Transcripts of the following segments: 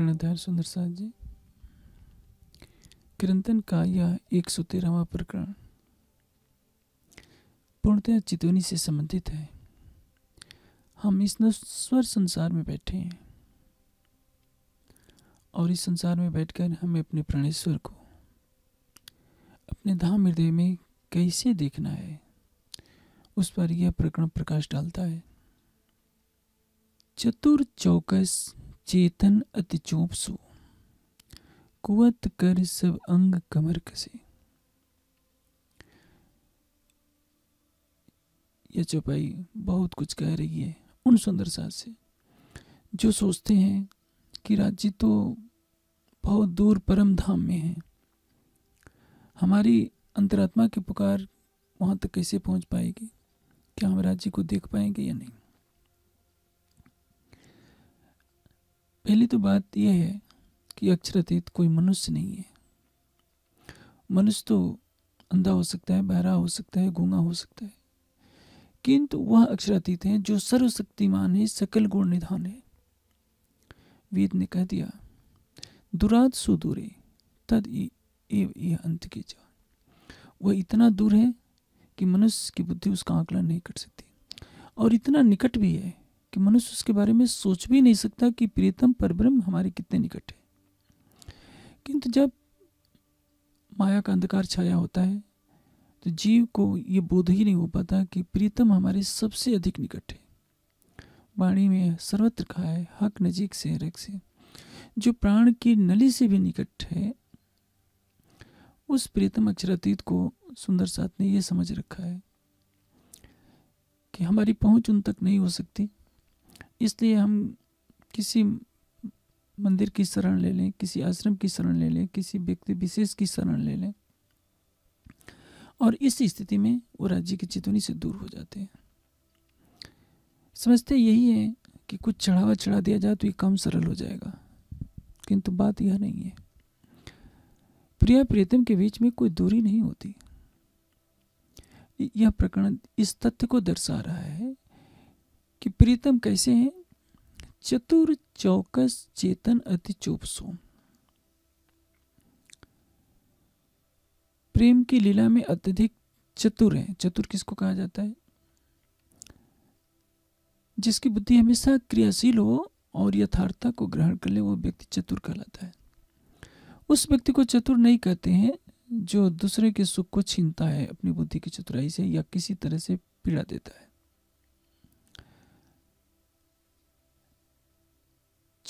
कर्णधार सुंदर साहद जी किरंतन का यह एक सौ तेरहवा प्रकरण पूर्णतया चितवनी से संबंधित है हम इस नश्वर संसार में बैठे हैं और इस संसार में बैठकर हमें अपने प्राणेश्वर को अपने धाम हृदय में कैसे देखना है उस पर यह प्रकरण प्रकाश डालता है चतुर चौकस चेतन अति चूप सो कुवत कर सब अंग कमर कसे यह चौपाई बहुत कुछ कह रही है उन सुंदर सा से जो सोचते हैं कि राज्य तो बहुत दूर परम धाम में है हमारी अंतरात्मा की पुकार वहाँ तक कैसे पहुँच पाएगी क्या हम राज्य को देख पाएंगे या नहीं पहली तो बात यह है कि अक्षरातीत कोई मनुष्य नहीं है मनुष्य तो अंधा हो सकता है बहरा हो सकता है गूंगा हो सकता है किंतु वह अक्षरातीत है जो सर्वशक्तिमान है सकल गुण निधान है वेद ने कह दिया दुरात सुदूरे तद यह अंत की जा वह इतना दूर है कि मनुष्य की बुद्धि उसका आकलन नहीं कर सकती और इतना निकट भी है कि मनुष्य उसके बारे में सोच भी नहीं सकता कि प्रीतम परब्रह्म हमारे कितने निकट है किंतु जब माया का अंधकार छाया होता है तो जीव को ये बोध ही नहीं हो पाता कि प्रीतम हमारे सबसे अधिक निकट है वाणी में सर्वत्र कहा है हक नजीक से रख से जो प्राण की नली से भी निकट है उस प्रीतम अक्षरातीत को सुंदर साथ ने यह समझ रखा है कि हमारी पहुंच उन तक नहीं हो सकती इसलिए हम किसी मंदिर की शरण ले लें किसी आश्रम की शरण ले लें किसी व्यक्ति विशेष की शरण ले लें और इस स्थिति में वो राज्य की चेतवनी से दूर हो जाते हैं समझते यही है कि कुछ चढ़ावा चढ़ा दिया जाए तो ये काम सरल हो जाएगा किंतु बात यह नहीं है प्रिया प्रियतम के बीच में कोई दूरी नहीं होती यह प्रकरण इस तथ्य को दर्शा रहा है कि प्रीतम कैसे हैं चतुर चौकस चेतन अति चुप सो प्रेम की लीला में अत्यधिक चतुर है चतुर किसको कहा जाता है जिसकी बुद्धि हमेशा क्रियाशील हो और यथार्थता को ग्रहण कर ले वो व्यक्ति चतुर कहलाता है उस व्यक्ति को चतुर नहीं कहते हैं जो दूसरे के सुख को छीनता है अपनी बुद्धि की चतुराई से या किसी तरह से पीड़ा देता है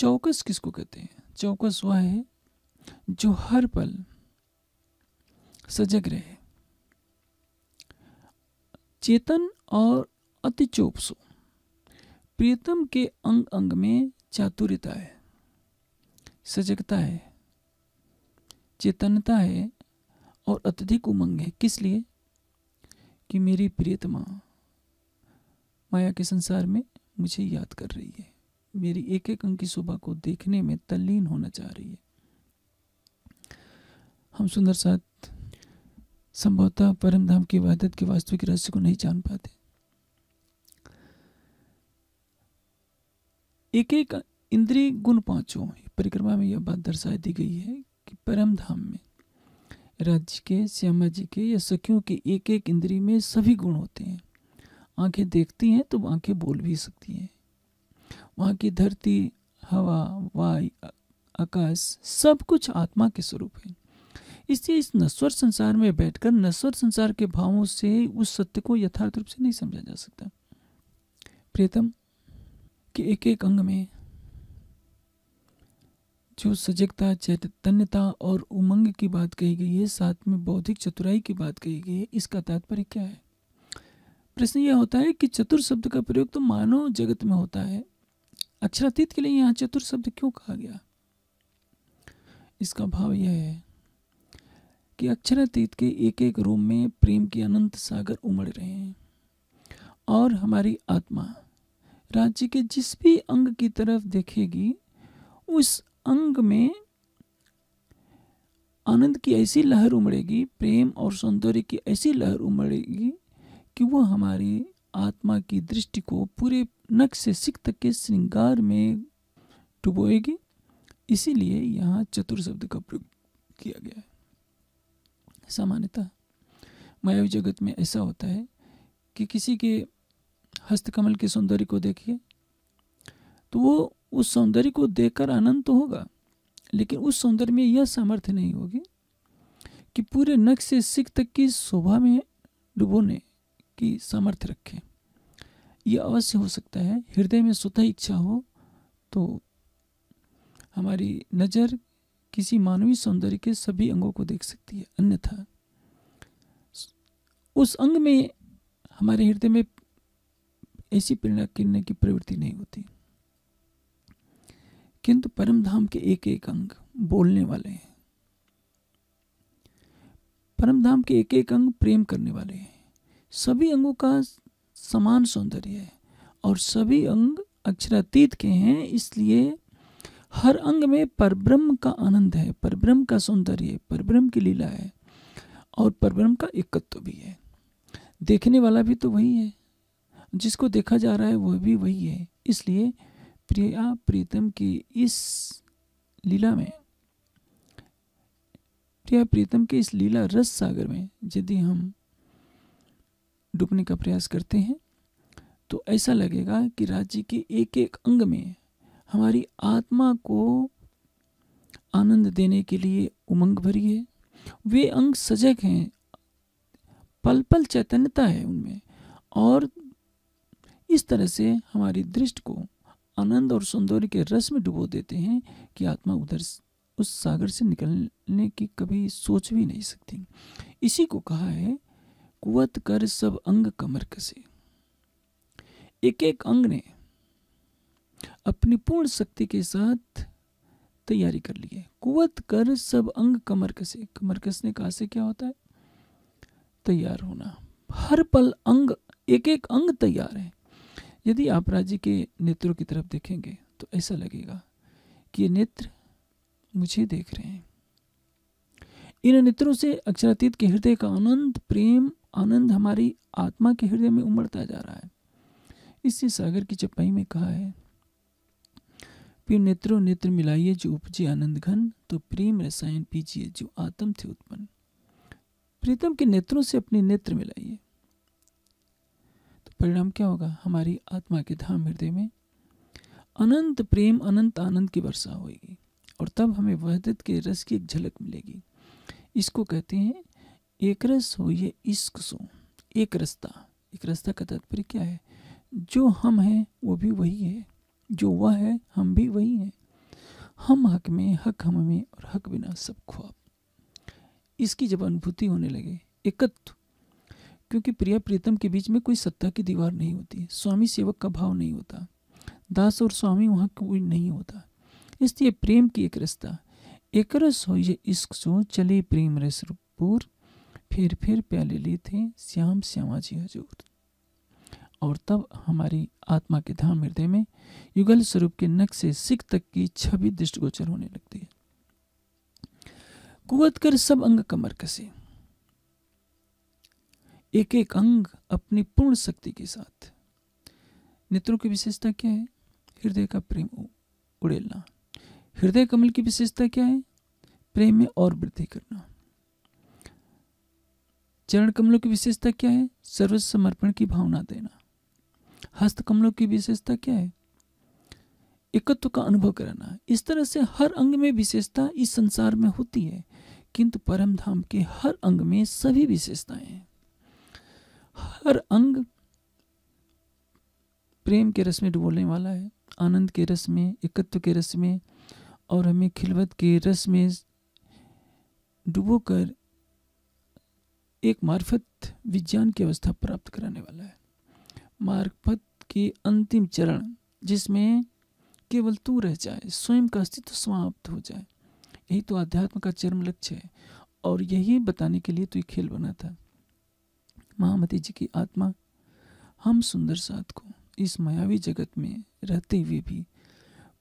चौकस किसको कहते हैं चौकस वह है जो हर पल सजग रहे चेतन और अति चोपसो प्रियतम के अंग अंग में चातुर्यता है सजगता है चेतनता है और अत्यधिक उमंग है किस लिए कि मेरी प्रियतमा माया के संसार में मुझे याद कर रही है मेरी एक एक अंक की शोभा को देखने में तल्लीन होना चाह रही है हम सुंदर साथ संभवतः परमधाम की वादत के वास्तविक रहस्य को नहीं जान पाते एक एक इंद्रिय गुण पांचों परिक्रमा में यह बात दर्शाई दी गई है कि परम धाम में राज्य के श्यामा जी के या सखियों के एक एक इंद्रिय में सभी गुण होते हैं आंखें देखती हैं तो आंखें बोल भी सकती हैं वहाँ की धरती हवा वाय आकाश सब कुछ आत्मा के स्वरूप है इसलिए इस नश्वर संसार में बैठकर नश्वर संसार के भावों से उस सत्य को यथार्थ रूप से नहीं समझा जा सकता प्रियतम कि एक एक अंग में जो सजगता चैतन्यता और उमंग की बात कही गई है साथ में बौद्धिक चतुराई की बात कही गई है इसका तात्पर्य क्या है प्रश्न यह होता है कि चतुर शब्द का प्रयोग तो मानव जगत में होता है अक्षरातीत के लिए यहाँ चतुर शब्द क्यों कहा गया इसका भाव यह है कि अक्षरातीत के एक एक रूम में प्रेम के अनंत सागर उमड़ रहे हैं और हमारी आत्मा राज्य के जिस भी अंग की तरफ देखेगी उस अंग में आनंद की ऐसी लहर उमड़ेगी प्रेम और सौंदर्य की ऐसी लहर उमड़ेगी कि वो हमारी आत्मा की दृष्टि को पूरे नक से सिक्त के श्रृंगार में डुबोएगी इसीलिए यहाँ चतुर शब्द का प्रयोग किया गया है सामान्यतः मायावी जगत में ऐसा होता है कि किसी के हस्तकमल के सौंदर्य को देखिए तो वो उस सौंदर्य को देखकर आनंद तो होगा लेकिन उस सौंदर्य में यह सामर्थ्य नहीं होगी कि पूरे नक्श से सिख तक की शोभा में डुबोने की सामर्थ्य रखें यह अवश्य हो सकता है हृदय में स्वतः इच्छा हो तो हमारी नज़र किसी मानवीय सौंदर्य के सभी अंगों को देख सकती है अन्यथा उस अंग में हमारे हृदय में ऐसी प्रेरणा किरने की प्रवृत्ति नहीं होती किंतु परम धाम के एक एक अंग बोलने वाले हैं परम धाम के एक एक अंग प्रेम करने वाले हैं सभी अंगों का समान सौंदर्य है और सभी अंग अक्षरातीत के हैं इसलिए हर अंग में परब्रह्म का आनंद है परब्रह्म का सौंदर्य परब्रह्म की लीला है और परब्रह्म का एकत्व भी है देखने वाला भी तो वही है जिसको देखा जा रहा है वह भी वही है इसलिए प्रिया प्रीतम की इस लीला में प्रिया प्रीतम के इस लीला रस सागर में यदि हम डूबने का प्रयास करते हैं तो ऐसा लगेगा कि राज्य के एक एक अंग में हमारी आत्मा को आनंद देने के लिए उमंग भरी है वे अंग सजग हैं पल पल चैतन्यता है उनमें और इस तरह से हमारी दृष्टि को आनंद और सौंदर्य के रस में डुबो देते हैं कि आत्मा उधर उस सागर से निकलने की कभी सोच भी नहीं सकती इसी को कहा है कुवत कर सब अंग कमर कसे एक एक अंग ने अपनी पूर्ण शक्ति के साथ तैयारी कर ली है कुवत कर सब अंग कमर कसे कमर कसने का से क्या होता है तैयार होना हर पल अंग एक एक अंग तैयार है यदि आप राज्य के नेत्रों की तरफ देखेंगे तो ऐसा लगेगा कि ये नेत्र मुझे देख रहे हैं इन नेत्रों से अक्षरातीत के हृदय का अनंत प्रेम आनंद हमारी आत्मा के हृदय में उमड़ता जा रहा है इससे सागर की चपाई में कहा है फिर नेत्रो नेत्र मिलाइए जो उपजे आनंद घन तो प्रेम रसायन पीजिए जो आत्म थे उत्पन्न प्रीतम के नेत्रों से अपने नेत्र मिलाइए तो परिणाम क्या होगा हमारी आत्मा के धाम हृदय में अनंत प्रेम अनंत आनंद की वर्षा होगी और तब हमें वहदत के रस की एक झलक मिलेगी इसको कहते हैं एक रस हो ये इश्क सो एक रस्ता एक रस्ता का तात्पर्य क्या है जो हम हैं वो भी वही है जो वह है हम भी वही हैं हम हक में हक हम में और हक बिना सब ख्वाब इसकी जब अनुभूति होने लगे एकत्व क्योंकि प्रिया प्रीतम के बीच में कोई सत्ता की दीवार नहीं होती स्वामी सेवक का भाव नहीं होता दास और स्वामी वहाँ कोई नहीं होता इसलिए प्रेम की एक रस्ता एक रस हो ये इश्क सो चले प्रेम रस रूपूर फिर फिर प्याले लिए थे श्याम श्यामा जी हजूर और तब हमारी आत्मा के धाम हृदय में युगल स्वरूप के नक से सिख तक की छवि दृष्टिगोचर होने लगती है कुवत कर सब अंग कमर कसे एक एक अंग अपनी पूर्ण शक्ति के साथ नेत्रों की विशेषता क्या है हृदय का प्रेम उड़ेलना हृदय कमल की विशेषता क्या है प्रेम में और वृद्धि करना चरण कमलों की विशेषता क्या है सर्व समर्पण की भावना देना हस्त कमलों की विशेषता क्या है एकत्व का अनुभव करना इस तरह से हर अंग में विशेषता इस संसार में होती है किंतु परम धाम के हर अंग में सभी विशेषताएं हैं हर अंग प्रेम के रस में डुबोलने वाला है आनंद के रस में एकत्व के रस में और हमें खिलवत के रस में डुबोकर कर एक मार्फत विज्ञान की अवस्था प्राप्त कराने वाला है मार्फत के अंतिम चरण जिसमें केवल तू रह जाए स्वयं का अस्तित्व समाप्त हो जाए यही तो अध्यात्म का चरम लक्ष्य है और यही बताने के लिए तो ये खेल बना था महामती जी की आत्मा हम सुंदर साथ को इस मायावी जगत में रहते हुए भी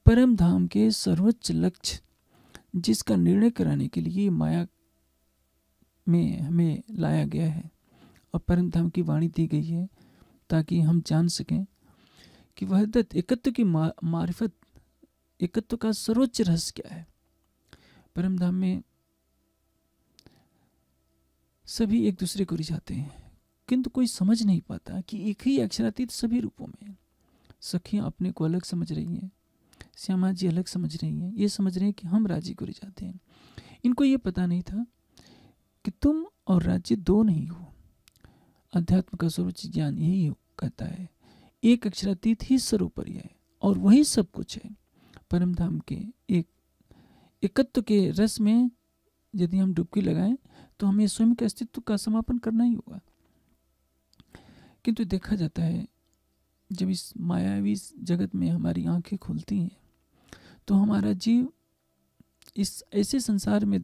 परम धाम के सर्वोच्च लक्ष्य जिसका निर्णय कराने के लिए माया में हमें लाया गया है और परम धाम की वाणी दी गई है ताकि हम जान सकें कि वहदत एकत्व की मार्फत एकत्व का सर्वोच्च रहस्य क्या है परम धाम में सभी एक दूसरे को रिझाते हैं किंतु कोई समझ नहीं पाता कि एक ही अक्षरातीत सभी रूपों में सखियाँ अपने को अलग समझ रही हैं श्यामा जी अलग समझ रही हैं ये समझ रहे हैं कि हम राजी को रिझाते हैं इनको ये पता नहीं था कि तुम और राज्य दो नहीं हो अध्यात्म का सर्वोच्च ज्ञान यही कहता है एक अक्षरातीत ही सर्वोपरि है और वही सब कुछ है परम धाम के एक एकत्व के रस में यदि हम डुबकी लगाएं तो हमें स्वयं के अस्तित्व का समापन करना ही होगा किंतु देखा जाता है जब इस मायावी जगत में हमारी आंखें खुलती हैं तो हमारा जीव इस ऐसे संसार में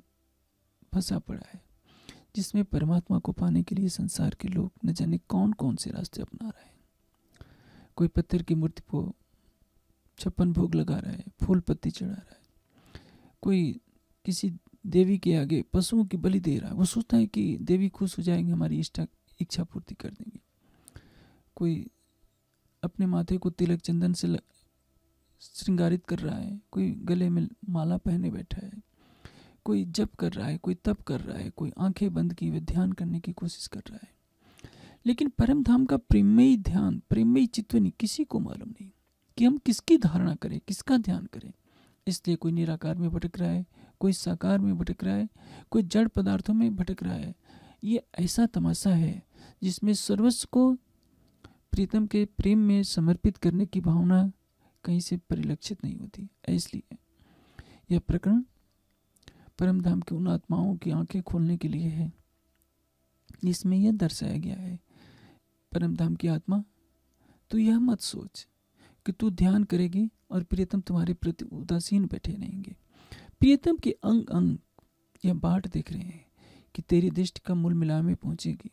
फंसा पड़ा है जिसमें परमात्मा को पाने के लिए संसार के लोग न जाने कौन कौन से रास्ते अपना रहे हैं कोई पत्थर की मूर्ति को छप्पन भोग लगा रहा है फूल पत्ती चढ़ा रहा है कोई किसी देवी के आगे पशुओं की बलि दे रहा है वो सोचता है कि देवी खुश हो जाएंगे हमारी इच्छा इच्छा पूर्ति कर देंगे कोई अपने माथे को तिलक चंदन से श्रृंगारित कर रहा है कोई गले में माला पहने बैठा है कोई जप कर रहा है कोई तप कर रहा है कोई आंखें बंद की हुए ध्यान करने की कोशिश कर रहा है लेकिन परम धाम का प्रेमयी ध्यान प्रेमयी चित्वनी किसी को मालूम नहीं कि हम किसकी धारणा करें किसका ध्यान करें इसलिए कोई निराकार में भटक रहा है कोई साकार में भटक रहा है कोई जड़ पदार्थों में भटक रहा है ये ऐसा तमाशा है जिसमें सर्वस्व को प्रीतम के प्रेम में समर्पित करने की भावना कहीं से परिलक्षित नहीं होती इसलिए यह प्रकरण परमधाम की उन आत्माओं की आंखें खोलने के लिए है इसमें यह दर्शाया गया है परमधाम की आत्मा तू यह मत सोच कि तू ध्यान करेगी और प्रियतम तुम्हारे प्रति उदासीन बैठे रहेंगे प्रियतम के अंग अंग यह बाट देख रहे हैं कि तेरी दृष्टि का मूल मिला में पहुंचेगी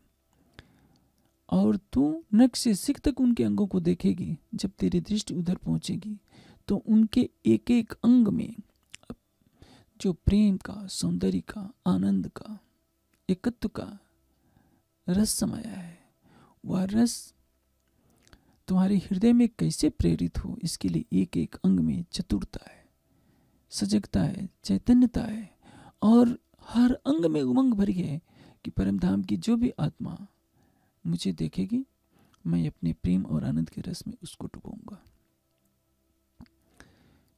और तू नक से सिख तक उनके अंगों को देखेगी जब तेरी दृष्टि उधर पहुंचेगी तो उनके एक एक अंग में जो प्रेम का सौंदर्य का आनंद का एकत्व का रस समाया है वह रस तुम्हारे हृदय में कैसे प्रेरित हो इसके लिए एक एक अंग में चतुरता है सजगता है चैतन्यता है और हर अंग में उमंग भरी है कि परमधाम की जो भी आत्मा मुझे देखेगी मैं अपने प्रेम और आनंद के रस में उसको डुबूंगा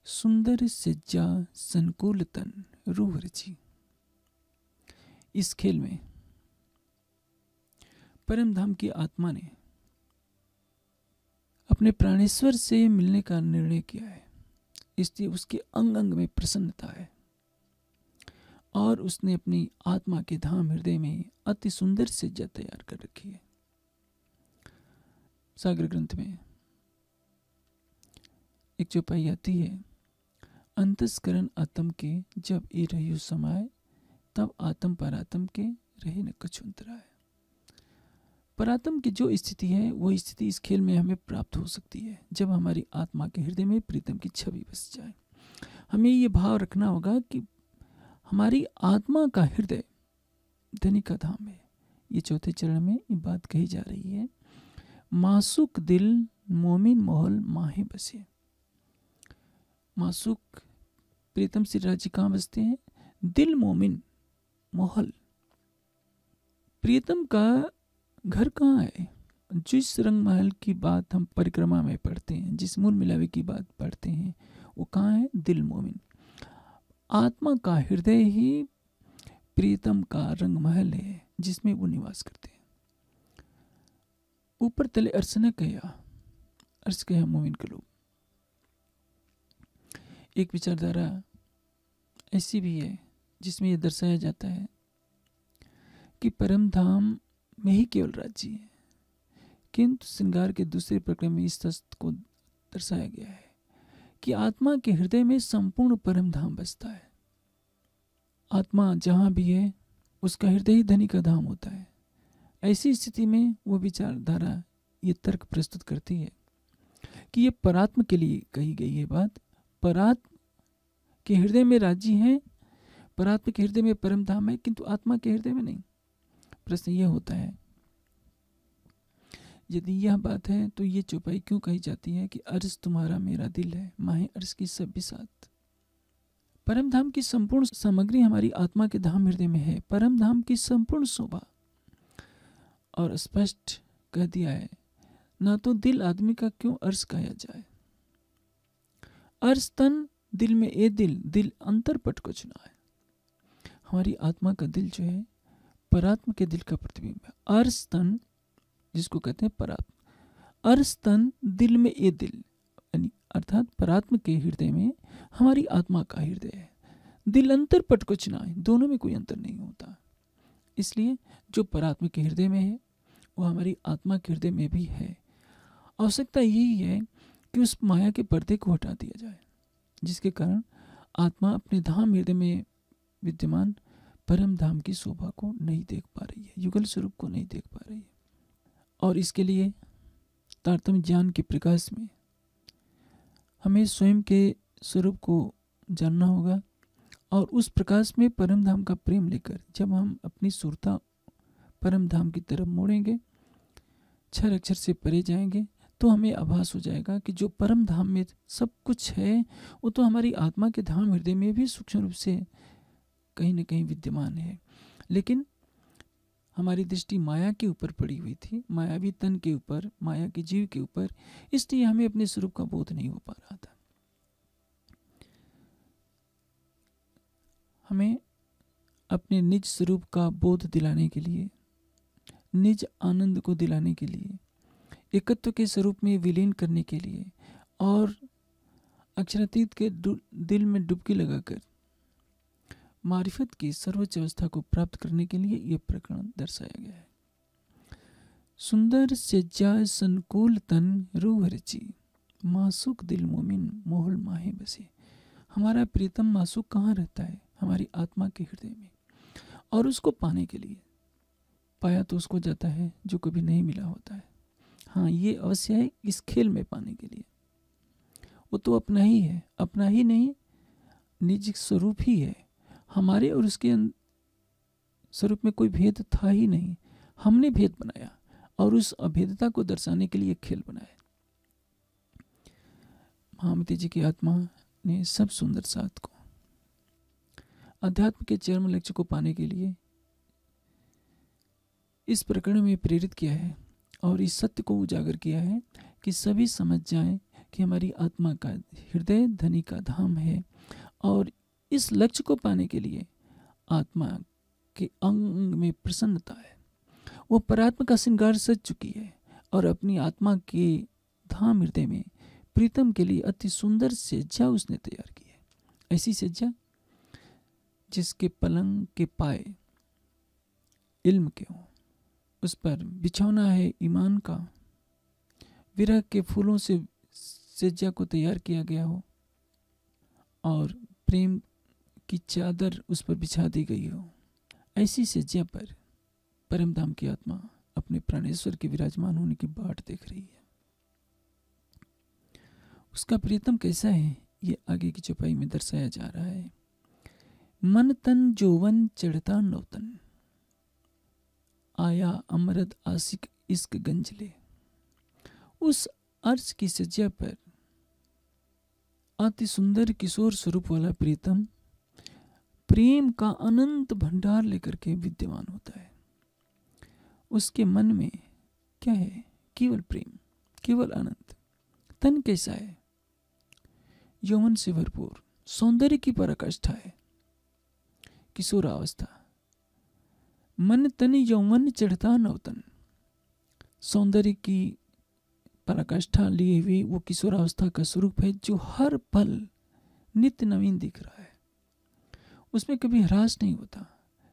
सुंदर सज्जा संकुलतन रूह इस खेल में परम धाम की आत्मा ने अपने प्राणेश्वर से मिलने का निर्णय किया है इसलिए उसके अंग अंग में प्रसन्नता है और उसने अपनी आत्मा के धाम हृदय में अति सुंदर सज्जा तैयार कर रखी है सागर ग्रंथ में एक चौपाई आती है अंतस्करण आत्म के जब ए रहियो समाय तब आत्म परात्म के रहे न कुछ अंतराय परातम की जो स्थिति है वो स्थिति इस खेल में हमें प्राप्त हो सकती है जब हमारी आत्मा के हृदय में प्रीतम की छवि बस जाए हमें ये भाव रखना होगा कि हमारी आत्मा का हृदय धनी का धाम है ये चौथे चरण में ये बात कही जा रही है मासुक दिल मोमिन मोहल माहे बसे मासुक प्रीतम सिन्हा जी कहाँ बसते हैं दिल मोमिन मोहल प्रीतम का घर कहाँ है जिस रंग महल की बात हम परिक्रमा में पढ़ते हैं जिस मूल मिलावे की बात पढ़ते हैं वो कहाँ है दिल मोमिन आत्मा का हृदय ही प्रीतम का रंग महल है जिसमें वो निवास करते हैं ऊपर तले अर्सना कह अर्स कह मोमिन के लोग एक विचारधारा ऐसी भी है जिसमें यह दर्शाया जाता है कि परम धाम में ही केवल राज्य है किंतु श्रृंगार के दूसरे प्रकरण में इस तस्थ को दर्शाया गया है कि आत्मा के हृदय में संपूर्ण परम धाम बसता है आत्मा जहां भी है उसका हृदय ही धनी का धाम होता है ऐसी स्थिति में वो विचारधारा ये तर्क प्रस्तुत करती है कि ये परात्म के लिए कही गई है बात परात्म के हृदय में राजी हैं परात्म के हृदय में परम धाम है किंतु आत्मा के हृदय में नहीं प्रश्न यह होता है यदि यह बात है तो ये चौपाई क्यों कही जाती है कि अर्ज तुम्हारा मेरा दिल है माहे अर्ज की सब भी साथ परम धाम की संपूर्ण सामग्री हमारी आत्मा के धाम हृदय में है परम धाम की संपूर्ण शोभा और स्पष्ट कह दिया है ना तो दिल आदमी का क्यों अर्ज कहा जाए अर्ज तन दिल में ए दिल दिल अंतर पट को चुना है हमारी आत्मा का दिल जो है परात्म के दिल का प्रतिबिंब है अर्ज तन जिसको कहते हैं परात्म अर्ज तन दिल में ए दिल यानी अर्थात परात्म के हृदय में हमारी आत्मा का हृदय है दिल अंतर पट को चिनाए दोनों में कोई अंतर नहीं होता इसलिए जो परात्म के हृदय में है वो हमारी आत्मा के हृदय में भी है आवश्यकता यही है कि उस माया के पर्दे को हटा दिया जाए जिसके कारण आत्मा अपने धाम हृदय में विद्यमान परम धाम की शोभा को नहीं देख पा रही है युगल स्वरूप को नहीं देख पा रही है और इसके लिए तारतम ज्ञान के प्रकाश में हमें स्वयं के स्वरूप को जानना होगा और उस प्रकाश में परम धाम का प्रेम लेकर जब हम अपनी सुरता परम धाम की तरफ मोड़ेंगे क्षर अक्षर से परे जाएंगे तो हमें आभास हो जाएगा कि जो परम धाम में सब कुछ है वो तो हमारी आत्मा के धाम हृदय में भी सूक्ष्म रूप से कहीं ना कहीं विद्यमान है लेकिन हमारी दृष्टि माया के ऊपर पड़ी हुई थी मायावी तन के ऊपर माया के जीव के ऊपर इसलिए हमें अपने स्वरूप का बोध नहीं हो पा रहा था हमें अपने निज स्वरूप का बोध दिलाने के लिए निज आनंद को दिलाने के लिए एकत्व के स्वरूप में विलीन करने के लिए और अक्षरातीत के दिल में डुबकी लगाकर मारिफत की सर्वोच्च अवस्था को प्राप्त करने के लिए यह प्रकरण दर्शाया गया है सुंदर सज्जा संकुल तन रूह रची मासूक दिल मोमिन मोहल माहे बसे हमारा प्रीतम मासुक कहाँ रहता है हमारी आत्मा के हृदय में और उसको पाने के लिए पाया तो उसको जाता है जो कभी नहीं मिला होता है हाँ ये अवश्य है इस खेल में पाने के लिए वो तो अपना ही है अपना ही नहीं निज स्वरूप ही है हमारे और उसके स्वरूप में कोई भेद था ही नहीं हमने भेद बनाया और उस अभेदता को दर्शाने के लिए खेल बनाया महामती जी की आत्मा ने सब सुंदर साथ को अध्यात्म के चरम लक्ष्य को पाने के लिए इस प्रकरण में प्रेरित किया है और इस सत्य को उजागर किया है कि सभी समझ जाएं कि हमारी आत्मा का हृदय धनी का धाम है और इस लक्ष्य को पाने के लिए आत्मा के अंग में प्रसन्नता है वो परात्म का श्रृंगार सज चुकी है और अपनी आत्मा के धाम हृदय में प्रीतम के लिए अति सुंदर सेज्जा उसने तैयार की है ऐसी सेज्जा जिसके पलंग के पाए इल्म के हों उस पर बिछौना है ईमान का विरह के फूलों से सज्जा को तैयार किया गया हो और प्रेम की चादर उस पर बिछा दी गई हो ऐसी सज्जा पर परमधाम की आत्मा अपने प्राणेश्वर के विराजमान होने की बाट देख रही है उसका प्रियतम कैसा है ये आगे की चौपाई में दर्शाया जा रहा है मन तन जोवन चढ़ता नौतन आया अमरद आशिक इश्क गंजले उस अर्ज की सज्जा पर अति सुंदर किशोर स्वरूप वाला प्रीतम प्रेम का अनंत भंडार लेकर के विद्यमान होता है उसके मन में क्या है केवल प्रेम केवल अनंत तन कैसा है यौवन से भरपूर सौंदर्य की पराकाष्ठा है किशोरावस्था मन तनि यौवन चढ़ता नवतन सौंदर्य की पराकाष्ठा लिए हुए वो किशोरावस्था का स्वरूप है जो हर पल नित्य नवीन दिख रहा है उसमें कभी ह्रास नहीं होता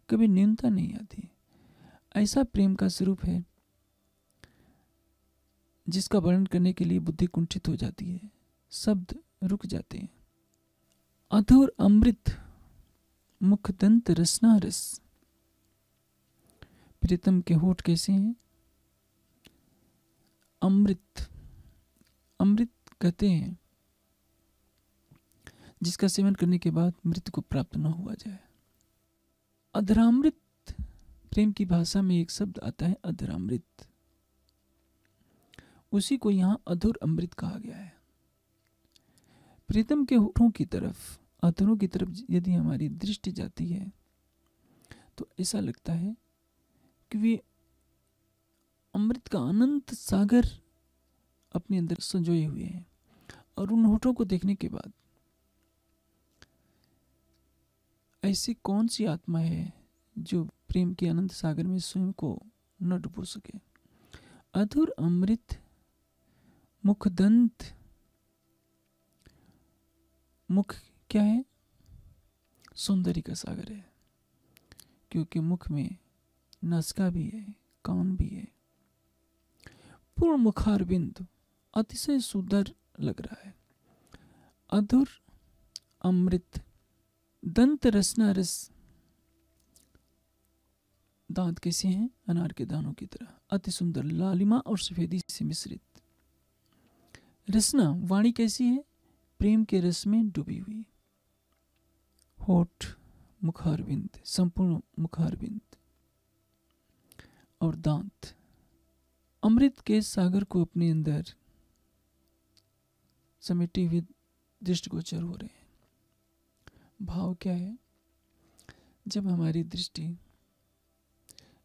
कभी न्यूनता नहीं आती ऐसा प्रेम का स्वरूप है जिसका वर्णन करने के लिए बुद्धि कुंठित हो जाती है शब्द रुक जाते हैं अधूर अमृत मुखदंत रसना रस प्रीतम के होठ कैसे हैं अमृत अमृत कहते हैं जिसका सेवन करने के बाद मृत्यु को प्राप्त न हुआ जाए अधरामृत प्रेम की भाषा में एक शब्द आता है अधरामृत उसी को यहां अधुर अमृत कहा गया है प्रीतम के होठों की तरफ अधरों की तरफ यदि हमारी दृष्टि जाती है तो ऐसा लगता है कि वे अमृत का अनंत सागर अपने अंदर संजोए हुए हैं और उन होठों को देखने के बाद ऐसी कौन सी आत्मा है जो प्रेम के अनंत सागर में स्वयं को न डुबो सके अधुर अमृत मुखदंत मुख क्या है सुंदरी का सागर है क्योंकि मुख में नसका भी है कौन भी है पूर्ण बिंदु अतिशय सुंदर लग रहा है अधुर अमृत दंत रसना रस दांत कैसे हैं अनार के दानों की तरह अति सुंदर लालिमा और सफेदी से मिश्रित रसना वाणी कैसी है प्रेम के रस में डूबी हुई होठ मुखारविंद संपूर्ण मुखारविंद और दांत अमृत के सागर को अपने अंदर समेटे हुए दृष्टिगोचर हो रहे हैं भाव क्या है जब हमारी दृष्टि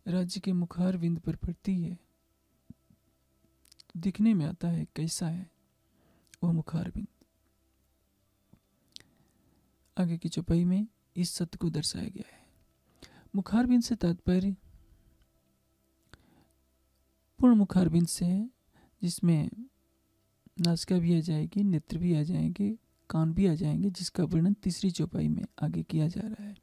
राज्य के मुखार विंद पर पड़ती है तो दिखने में आता है कैसा है वह मुखार विंद आगे की चौपाई में इस सत्य को दर्शाया गया है मुखारबिंद से तात्पर्य पूर्ण मुख अरविंद से है जिसमें नासिका भी आ जाएगी नेत्र भी आ जाएंगे कान भी आ जाएंगे जिसका वर्णन तीसरी चौपाई में आगे किया जा रहा है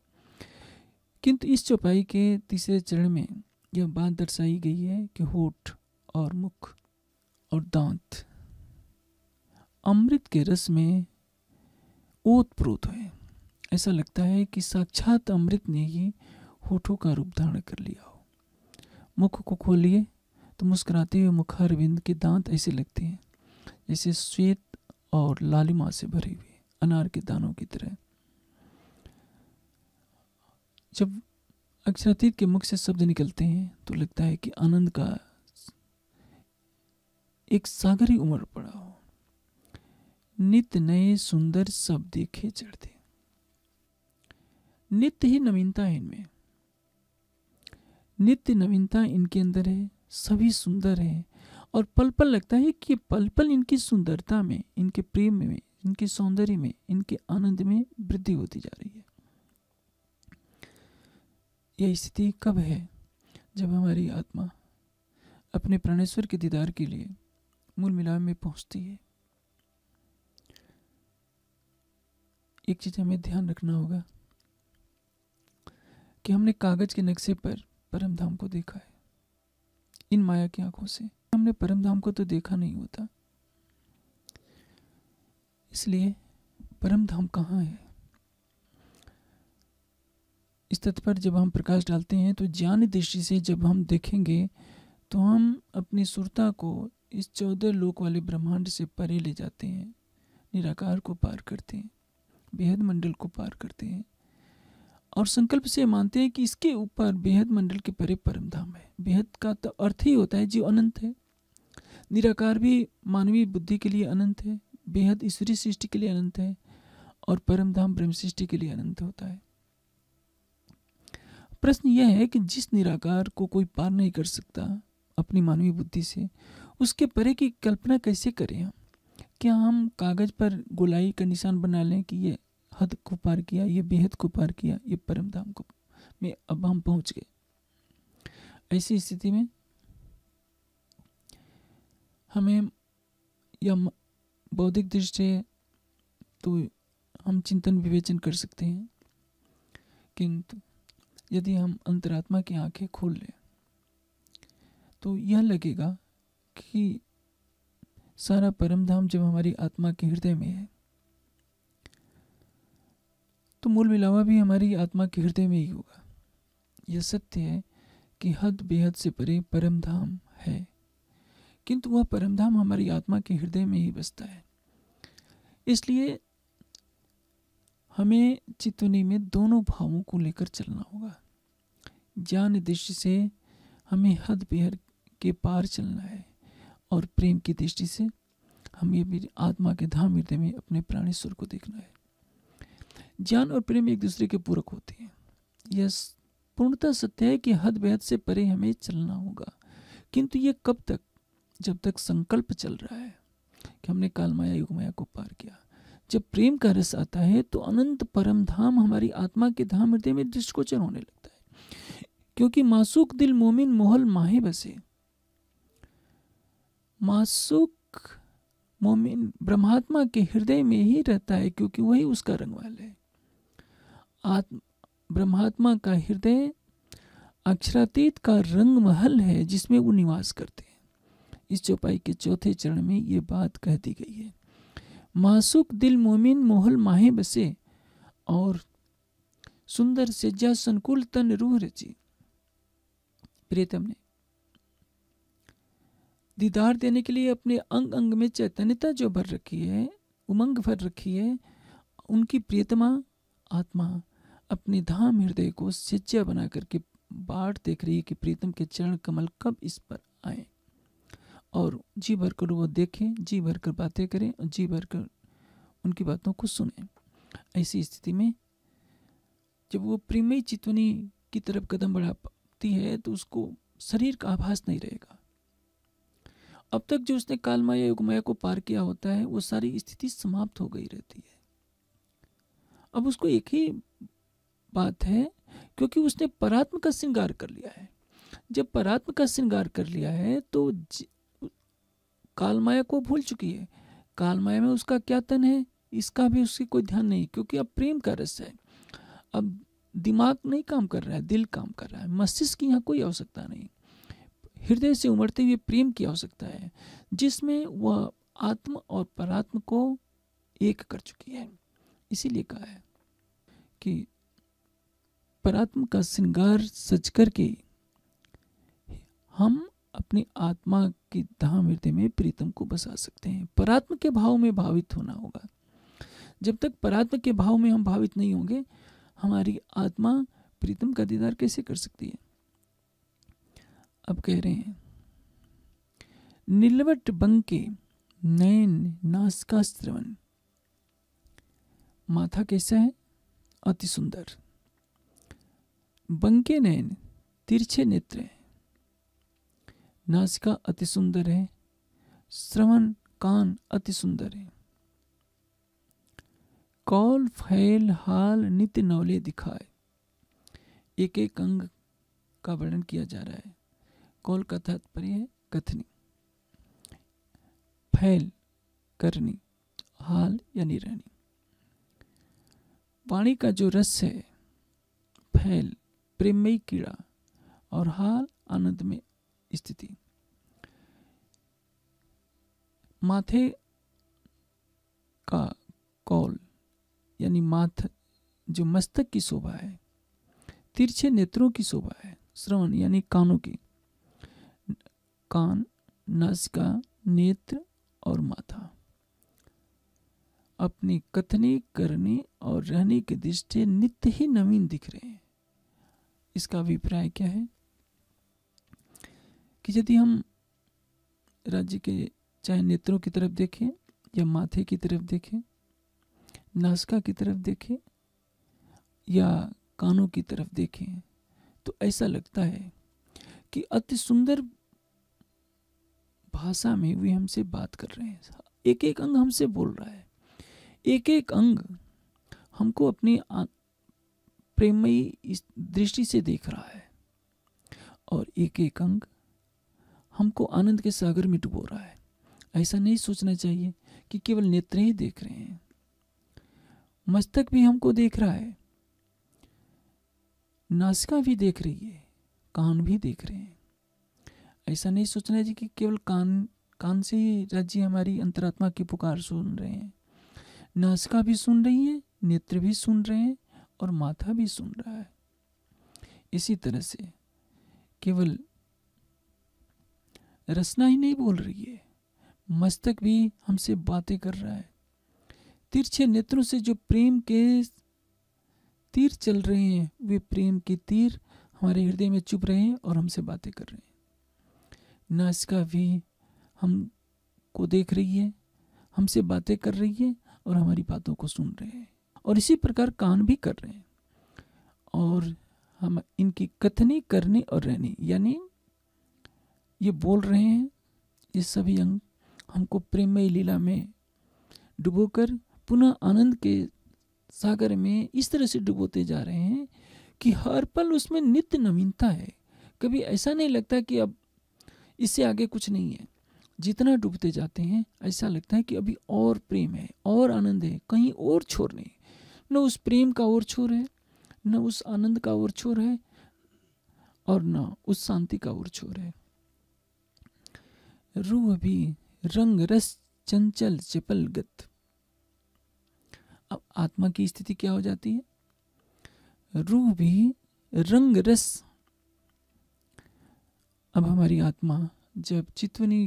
किंतु इस चौपाई के तीसरे चरण में यह बात दर्शाई गई है कि होठ और मुख और दांत अमृत के रस में ओतप्रोत है ऐसा लगता है कि साक्षात अमृत ने ही होठों का रूप धारण कर लिया हो मुख को खोलिए तो मुस्कुराते हुए मुखारविंद के दांत ऐसे लगते हैं जैसे श्वेत और लालिमा से भरे हुए अनार के दानों की तरह जब अक्षरातीत के मुख से शब्द निकलते हैं तो लगता है कि आनंद का एक सागरी उम्र उमड़ पड़ा हो नित्य नए सुंदर सब देखे चढ़ते नित्य ही नवीनता है इनमें नित्य नवीनता इनके अंदर है सभी सुंदर हैं और पल पल लगता है कि पल पल इनकी सुंदरता में इनके प्रेम में इनके सौंदर्य में इनके आनंद में वृद्धि होती जा रही है यह स्थिति कब है जब हमारी आत्मा अपने प्राणेश्वर के दीदार के लिए मूल मिलाव में पहुंचती है एक चीज़ हमें ध्यान रखना होगा कि हमने कागज़ के नक्शे पर परम धाम को देखा है इन माया की आंखों से हमने परम धाम को तो देखा नहीं होता इसलिए परम धाम कहाँ है इस तत्व पर जब हम प्रकाश डालते हैं तो ज्ञान दृष्टि से जब हम देखेंगे तो हम अपनी सुरता को इस चौदह लोक वाले ब्रह्मांड से परे ले जाते हैं निराकार को पार करते हैं बेहद मंडल को पार करते हैं और संकल्प से मानते हैं कि इसके ऊपर बेहद मंडल के परे परम धाम है बेहद का तो अर्थ ही होता है जीव अनंत है निराकार भी मानवीय बुद्धि के लिए अनंत है बेहद ईश्वरीय सृष्टि के लिए अनंत है और परम धाम ब्रह्म सृष्टि के लिए अनंत होता है प्रश्न यह है कि जिस निराकार को कोई पार नहीं कर सकता अपनी मानवीय बुद्धि से उसके परे की कल्पना कैसे करें हम क्या हम कागज पर गोलाई का निशान बना लें कि ये हद को पार किया ये बेहद को पार किया ये परम धाम को में अब हम पहुंच गए ऐसी स्थिति में हमें या बौद्धिक दृष्टि तो हम चिंतन विवेचन कर सकते हैं किंतु यदि हम अंतरात्मा की आंखें खोल लें तो यह लगेगा कि सारा परम धाम जब हमारी आत्मा के हृदय में है तो मूल मिलावा भी हमारी आत्मा के हृदय में ही होगा यह सत्य है कि हद बेहद से परे परम धाम है किंतु वह परम धाम हमारी आत्मा के हृदय में ही बसता है इसलिए हमें चितुनी में दोनों भावों को लेकर चलना होगा ज्ञान दृष्टि से हमें हद बेहद के पार चलना है और प्रेम की दृष्टि से हमें आत्मा के धाम हृदय में अपने प्राणी सुर को देखना है ज्ञान और प्रेम एक दूसरे के पूरक होते हैं यह पूर्णता सत्य है कि हद बेहद से परे हमें चलना होगा किंतु ये कब तक जब तक संकल्प चल रहा है कि हमने कालमाया युगमाया को पार किया जब प्रेम का रस आता है तो अनंत परम धाम हमारी आत्मा के धाम हृदय में दृष्टोचर होने लगता है क्योंकि मासूक दिल मोमिन मोहल माहे बसे मासूक मोमिन ब्रह्मात्मा के हृदय में ही रहता है क्योंकि वही उसका रंगवाल है आत्म ब्रह्मात्मा का हृदय अक्षरातीत का रंग महल है जिसमें वो निवास करते हैं इस चौपाई के चौथे चरण में ये बात कह दी गई है मासुक दिल मोमिन मोहल माहे बसे और सुंदर सज्जा संकुल तन रूह रची प्रीतम ने दीदार देने के लिए अपने अंग अंग में चैतन्यता जो भर रखी है उमंग भर रखी है उनकी प्रियतमा आत्मा अपनी धाम हृदय को सिज्जा बना करके बाट देख रही है कि प्रीतम के चरण कमल कब इस पर आए और जी भर कर वो देखें जी भर कर बातें करें और जी भर कर उनकी बातों को सुने ऐसी स्थिति में जब वो प्रेमी चितवनी की तरफ कदम बढ़ाती है तो उसको शरीर का आभास नहीं रहेगा अब तक जो उसने कालमाया युगमाया को पार किया होता है वो सारी स्थिति समाप्त हो गई रहती है अब उसको एक ही बात है क्योंकि उसने परात्म का श्रृंगार कर लिया है जब परात्म का श्रृंगार कर लिया है तो कालमाया को भूल चुकी है कालमाया में उसका क्या तन है इसका भी उसकी कोई ध्यान नहीं क्योंकि अब प्रेम का रस है अब दिमाग नहीं काम कर रहा है दिल काम कर रहा है मस्तिष्क की यहाँ कोई आवश्यकता नहीं हृदय से उमड़ते हुए प्रेम की आवश्यकता है जिसमें वह आत्म और परात्म को एक कर चुकी है इसीलिए कहा है कि परात्म का श्रृंगार सज करके हम अपनी आत्मा की धाम हृदय में प्रीतम को बसा सकते हैं परात्म के भाव में भावित होना होगा जब तक परात्म के भाव में हम भावित नहीं होंगे हमारी आत्मा प्रीतम का दीदार कैसे कर सकती है अब कह रहे हैं नीलवट बंके नयन नाश का श्रवण माथा कैसा है अति सुंदर बंके नयन तिरछे नेत्र नासिका अति सुंदर है श्रवण कान अति सुंदर है कौल फैल हाल नित्य नौले दिखाए एक एक अंग का वर्णन किया जा रहा है कौल का तात्पर्य है कथनी फैल करनी हाल यानी रहनी वाणी का जो रस है फैल प्रेमयी कीड़ा और हाल आनंद में स्थिति माथे का कौल यानी माथ जो मस्तक की शोभा है तिरछे नेत्रों की शोभा है श्रवण यानी कानों की कान नासिका नेत्र और माथा अपनी कथनी करने और रहने की दृष्टि नित्य ही नवीन दिख रहे हैं इसका अभिप्राय क्या है कि यदि हम राज्य के चाहे नेत्रों की तरफ देखें या माथे की तरफ देखें नासका की तरफ देखें या कानों की तरफ देखें तो ऐसा लगता है कि अति सुंदर भाषा में वे हमसे बात कर रहे हैं एक एक अंग हमसे बोल रहा है एक एक अंग हमको अपनी प्रेमयी इस दृष्टि से देख रहा है और एक एक अंग हमको आनंद के सागर में डुबो रहा है ऐसा नहीं सोचना चाहिए कि केवल नेत्र ही देख रहे हैं मस्तक भी हमको देख रहा है नासिका भी देख रही है कान भी देख रहे हैं ऐसा नहीं सोचना चाहिए कि केवल कान कान से ही राज्य हमारी अंतरात्मा की पुकार सुन रहे हैं नासिका भी सुन रही है नेत्र भी सुन रहे हैं और माथा भी सुन रहा है इसी तरह से केवल रसना ही नहीं बोल रही है मस्तक भी हमसे बातें कर रहा है तिरछे नेत्रों से जो प्रेम के तीर चल रहे हैं वे प्रेम के तीर हमारे हृदय में चुप रहे हैं और हमसे बातें कर रहे हैं नासिका भी हम को देख रही है हमसे बातें कर रही है और हमारी बातों को सुन रहे हैं और इसी प्रकार कान भी कर रहे हैं और हम इनकी कथनी करने और रहनी यानी ये बोल रहे हैं ये सभी अंग हमको प्रेमय लीला में डुबोकर पुनः आनंद के सागर में इस तरह से डुबोते जा रहे हैं कि हर पल उसमें नित्य नवीनता है कभी ऐसा नहीं लगता कि अब इससे आगे कुछ नहीं है जितना डूबते जाते हैं ऐसा लगता है कि अभी और प्रेम है और आनंद है कहीं और छोड़ नहीं न उस प्रेम का और छोर है न उस आनंद का और छोर है और न उस शांति का और छोर है रूह भी रंग रस चंचल चपल गत अब आत्मा की स्थिति क्या हो जाती है रूह भी रंग रस अब हमारी आत्मा जब चितवनी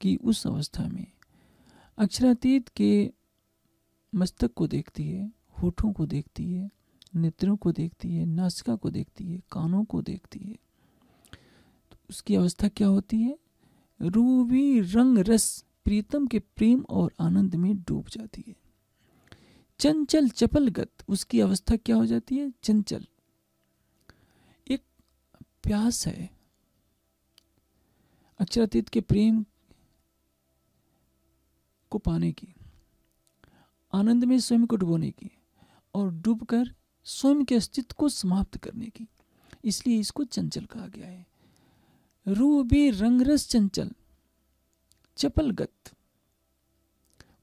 की उस अवस्था में अक्षरातीत के मस्तक को देखती है होठों को देखती है नेत्रों को देखती है नासिका को देखती है कानों को देखती है तो उसकी अवस्था क्या होती है रूबी रंग रस प्रीतम के प्रेम और आनंद में डूब जाती है चंचल चपल गत उसकी अवस्था क्या हो जाती है चंचल एक प्यास है अक्षरातीत के प्रेम को पाने की आनंद में स्वयं को डुबोने की और डूबकर स्वयं के अस्तित्व को समाप्त करने की इसलिए इसको चंचल कहा गया है रूह भी रंगरस चंचल चपलगत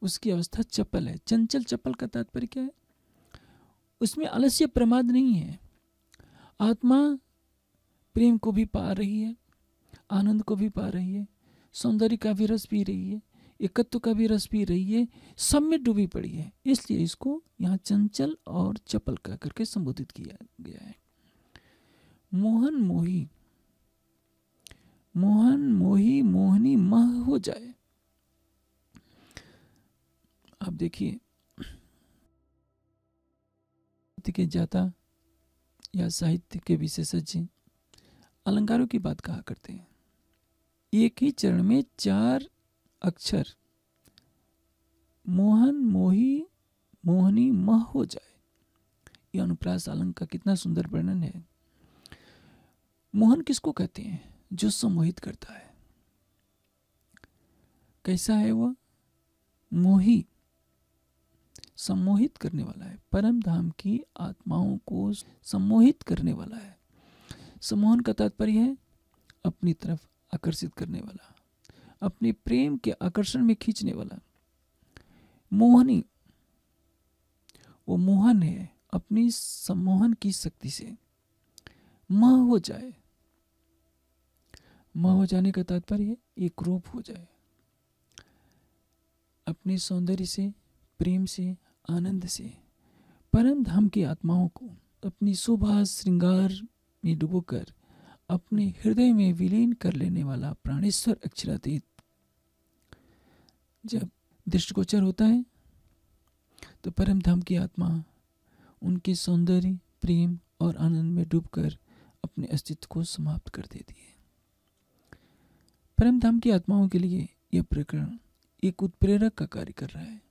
उसकी अवस्था चपल है चंचल चपल का तात्पर्य क्या है उसमें आलस्य प्रमाद नहीं है आत्मा प्रेम को भी पा रही है आनंद को भी पा रही है सौंदर्य का भी रस पी रही है एकत्व का भी रस भी रही है सब में डूबी पड़ी है इसलिए इसको यहाँ चंचल और चपल कह करके संबोधित किया गया है मोहन मोही मोहन मोही मोहनी मह हो जाए आप देखिए के जाता या साहित्य के विशेषज्ञ अलंकारों की बात कहा करते हैं एक ही चरण में चार अक्षर मोहन मोही मोहनी मह हो जाए यह अनुप्रास अलंक का कितना सुंदर वर्णन है मोहन किसको कहते हैं जो सम्मोहित करता है कैसा है वह मोही सम्मोहित करने वाला है परम धाम की आत्माओं को सम्मोहित करने वाला है सम्मोहन का तात्पर्य है अपनी तरफ आकर्षित करने वाला अपने प्रेम के आकर्षण में खींचने वाला मोहनी वो मोहन है अपनी सम्मोहन की शक्ति से मह हो जाए मह हो जाने का तात्पर्य एक रूप हो जाए अपने सौंदर्य से प्रेम से आनंद से परम धाम की आत्माओं को अपनी शोभा श्रृंगार में डुबोकर अपने हृदय में विलीन कर लेने वाला प्राणेश्वर अक्षरातीत जब दृष्टिगोचर होता है तो परम धाम की आत्मा उनके सौंदर्य प्रेम और आनंद में डूबकर अपने अस्तित्व को समाप्त कर देती है परम धाम की आत्माओं के लिए यह प्रकरण एक उत्प्रेरक का कार्य कर रहा है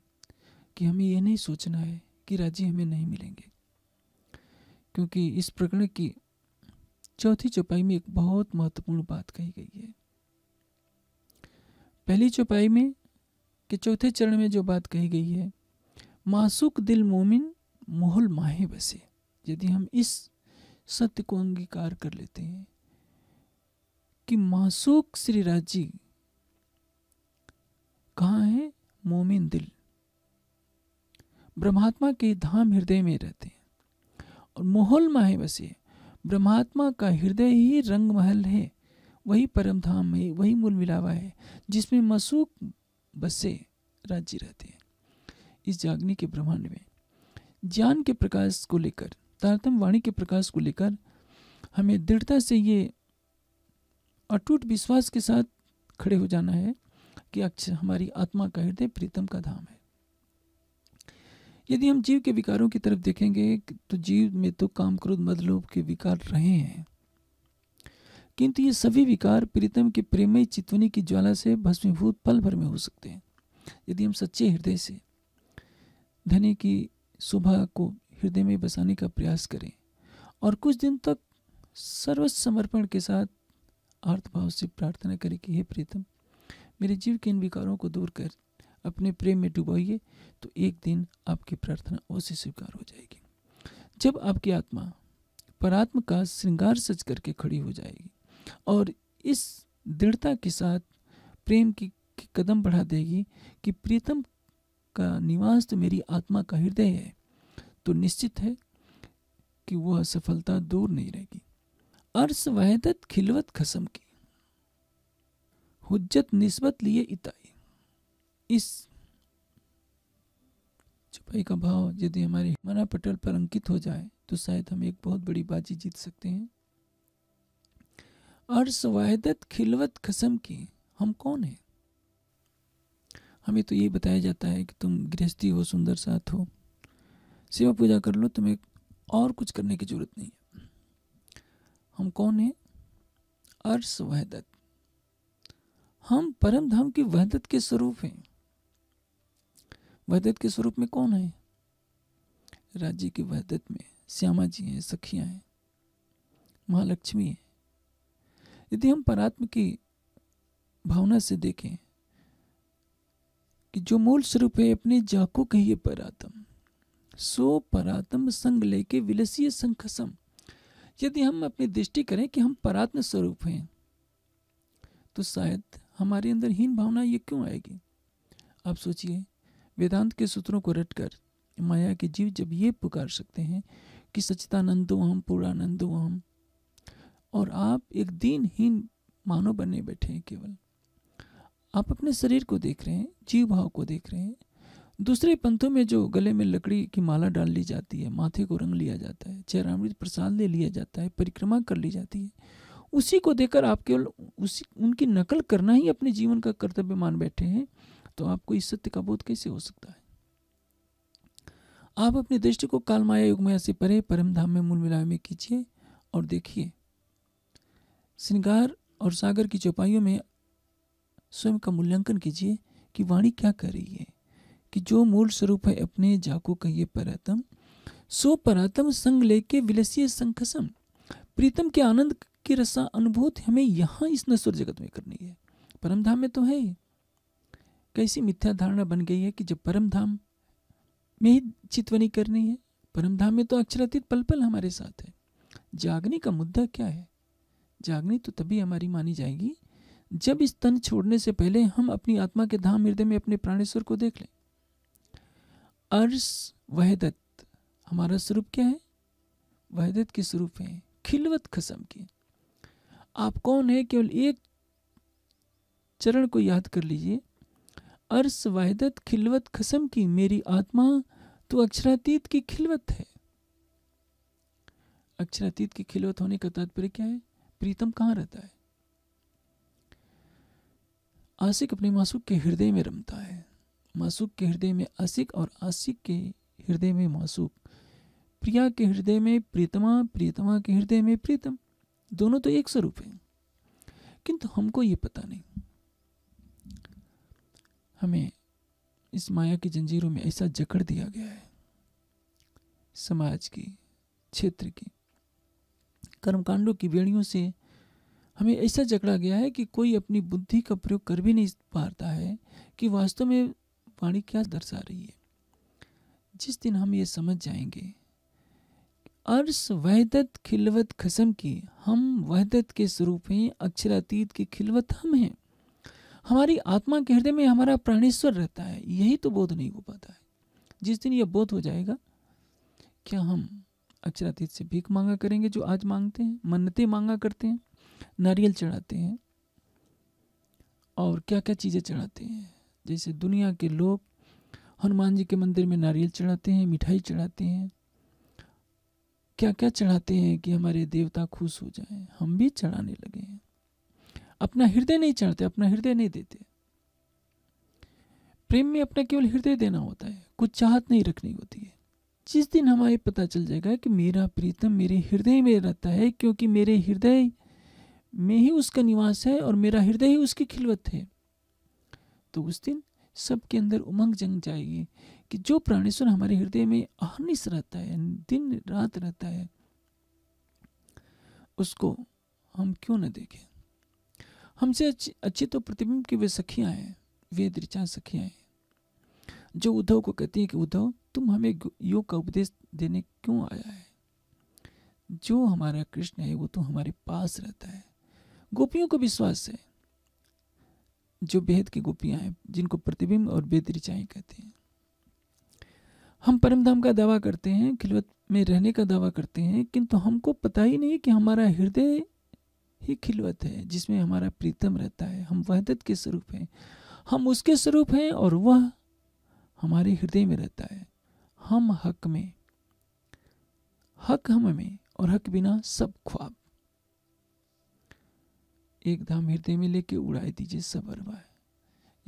कि हमें यह नहीं सोचना है कि राज्य हमें नहीं मिलेंगे क्योंकि इस प्रकरण की चौथी चौपाई में एक बहुत महत्वपूर्ण बात कही गई है पहली चौपाई में के चौथे चरण में जो बात कही गई है मासुक दिल मोमिन मोहल माहे बसे यदि हम इस सत्य को अंगीकार कर लेते हैं कि मासुक श्री राजी कहाँ है मोमिन दिल ब्रह्मात्मा के धाम हृदय में रहते हैं और मोहल माहे बसे ब्रह्मात्मा का हृदय ही रंग महल है वही परम धाम है वही मूल मिलावा है जिसमें मसूक बसे राज्य रहते हैं इस जागने के ब्रह्मांड में ज्ञान के प्रकाश को लेकर तारतम वाणी के प्रकाश को लेकर हमें दृढ़ता से ये अटूट विश्वास के साथ खड़े हो जाना है कि अक्ष हमारी आत्मा का हृदय प्रीतम का धाम है यदि हम जीव के विकारों की तरफ देखेंगे तो जीव में तो काम क्रोध मदलोभ के विकार रहे हैं किंतु ये सभी विकार प्रीतम के प्रेमय चितवनी की ज्वाला से भस्मीभूत पल भर में हो सकते हैं यदि हम सच्चे हृदय से धनी की शोभा को हृदय में बसाने का प्रयास करें और कुछ दिन तक सर्व समर्पण के साथ आर्तभाव से प्रार्थना करें कि हे प्रीतम मेरे जीव के इन विकारों को दूर कर अपने प्रेम में डुबाइए तो एक दिन आपकी प्रार्थना अवश्य स्वीकार हो जाएगी जब आपकी आत्मा परात्म का श्रृंगार सज करके खड़ी हो जाएगी और इस दृढ़ता के साथ प्रेम की की कदम बढ़ा देगी कि प्रीतम का निवास तो मेरी आत्मा का हृदय है तो निश्चित है कि वह असफलता दूर नहीं रहेगी अर्स वहदत खिलवत खसम की हुज्जत निस्बत लिए इताई इस छुपाई का भाव यदि हमारे मना पटल पर अंकित हो जाए तो शायद हम एक बहुत बड़ी बाजी जीत सकते हैं अर्स वाहदत खिलवत खसम की हम कौन हैं हमें तो यही बताया जाता है कि तुम गृहस्थी हो सुंदर साथ हो सेवा पूजा कर लो तुम्हें और कुछ करने की जरूरत नहीं है हम कौन है अर्श वहदत हम परम धाम की वहदत के स्वरूप हैं वहदत के स्वरूप में कौन है राज्य की वहदत में श्यामा जी हैं सखियां हैं महालक्ष्मी है यदि हम परात्म की भावना से देखें कि जो मूल स्वरूप है अपने जाको कहिए परातम सो परातम संग लेके विलसीय संखसम यदि हम अपनी दृष्टि करें कि हम परात्म स्वरूप हैं तो शायद हमारे अंदर हीन भावना ये क्यों आएगी आप सोचिए वेदांत के सूत्रों को रटकर माया के जीव जब ये पुकार सकते हैं कि सचितानंदो हम पूर्णानंदो हम और आप एक दीन हीन मानव बनने बैठे हैं केवल आप अपने शरीर को देख रहे हैं जीव भाव को देख रहे हैं दूसरे पंथों में जो गले में लकड़ी की माला डाल ली जाती है माथे को रंग लिया जाता है चेहरामृत प्रसाद ले लिया जाता है परिक्रमा कर ली जाती है उसी को देखकर आप केवल उसी उनकी नकल करना ही अपने जीवन का कर्तव्य मान बैठे हैं तो आपको इस सत्य का बोध कैसे हो सकता है आप अपनी दृष्टि को काल माया युग माया से परे परम धाम में मूल मिलाव में कीजिए और देखिए श्रृंगार और सागर की चौपाइयों में स्वयं का मूल्यांकन कीजिए कि वाणी क्या कर रही है कि जो मूल स्वरूप है अपने जाको कहिए परातम सो परातम संग लेके विलसीय संखसम प्रीतम के आनंद की रसा अनुभूत हमें यहाँ इस नस्वर जगत में करनी है परम धाम में तो है कैसी मिथ्या धारणा बन गई है कि जब परम धाम में ही चितवनी करनी है परम धाम में तो अक्षरातीत पल पल हमारे साथ है जागनी का मुद्दा क्या है जागनी तो तभी हमारी मानी जाएगी जब इस तन छोड़ने से पहले हम अपनी आत्मा के धाम हृदय में अपने प्राणेश्वर को देख लें अर्श वहदत हमारा स्वरूप क्या है वहदत के स्वरूप है खिलवत खसम की आप कौन है केवल एक चरण को याद कर लीजिए अर्स वहदत्त खिलवत खसम की मेरी आत्मा तो अक्षरातीत की खिलवत है अक्षरातीत की खिलवत होने का तात्पर्य क्या है प्रीतम कहाँ रहता है आसिक अपने मासूक के हृदय में रमता है मासूक के हृदय में आसिक और आसिक के हृदय में मासूक प्रिया के हृदय में प्रीतमा प्रीतमा के हृदय में प्रीतम दोनों तो एक स्वरूप हैं किंतु हमको ये पता नहीं हमें इस माया की जंजीरों में ऐसा जकड़ दिया गया है समाज की क्षेत्र की कर्मकांडों की बेड़ियों से हमें ऐसा जकड़ा गया है कि कोई अपनी बुद्धि का प्रयोग कर भी नहीं पाता है कि वास्तव में वाणी क्या दर्शा रही है जिस दिन हम ये समझ जाएंगे अर्श वहदत खिलवत खसम की हम वहदत के स्वरूप हैं अक्षरातीत की खिलवत हम हैं हमारी आत्मा के हृदय में हमारा प्राणेश्वर रहता है यही तो बोध नहीं हो पाता है जिस दिन यह बोध हो जाएगा क्या हम अक्षरातीत से भीख मांगा करेंगे जो आज मांगते हैं मन्नते मांगा करते हैं नारियल चढ़ाते हैं और क्या क्या चीज़ें चढ़ाते हैं जैसे दुनिया के लोग हनुमान जी के मंदिर में नारियल चढ़ाते हैं मिठाई चढ़ाते हैं क्या क्या चढ़ाते हैं कि हमारे देवता खुश हो जाएं हम भी चढ़ाने लगे हैं अपना हृदय नहीं चढ़ते अपना हृदय नहीं देते प्रेम में अपना केवल हृदय देना होता है कुछ चाहत नहीं रखनी होती है जिस दिन हमारे पता चल जाएगा कि मेरा प्रीतम मेरे हृदय में रहता है क्योंकि मेरे हृदय में ही उसका निवास है और मेरा हृदय ही उसकी खिलवत है तो उस दिन सबके अंदर उमंग जंग जाएगी कि जो प्राणेश्वर हमारे हृदय में अहनिश रहता है दिन रात रहता है उसको हम क्यों न देखें हमसे अच्छे अच्छे तो प्रतिबिंब की वे सखियां हैं वे दृचा सखियां हैं जो उद्धव को कहती हैं कि उद्धव तुम हमें योग का उपदेश देने क्यों आया है जो हमारा कृष्ण है वो तो हमारे पास रहता है गोपियों को विश्वास है जो बेहद की गोपियां हैं जिनको प्रतिबिंब और बेहद रिचाएँ कहते हैं हम परम धाम का दावा करते हैं खिलवत में रहने का दावा करते हैं किंतु हमको पता ही नहीं कि हमारा हृदय ही खिलवत है जिसमें हमारा प्रीतम रहता है हम वहदत के स्वरूप हैं हम उसके स्वरूप हैं और वह हमारे हृदय में रहता है हम हक में हक हम में और हक बिना सब ख्वाब एक धाम हृदय में लेके उड़ाए दीजिए सब अरबाए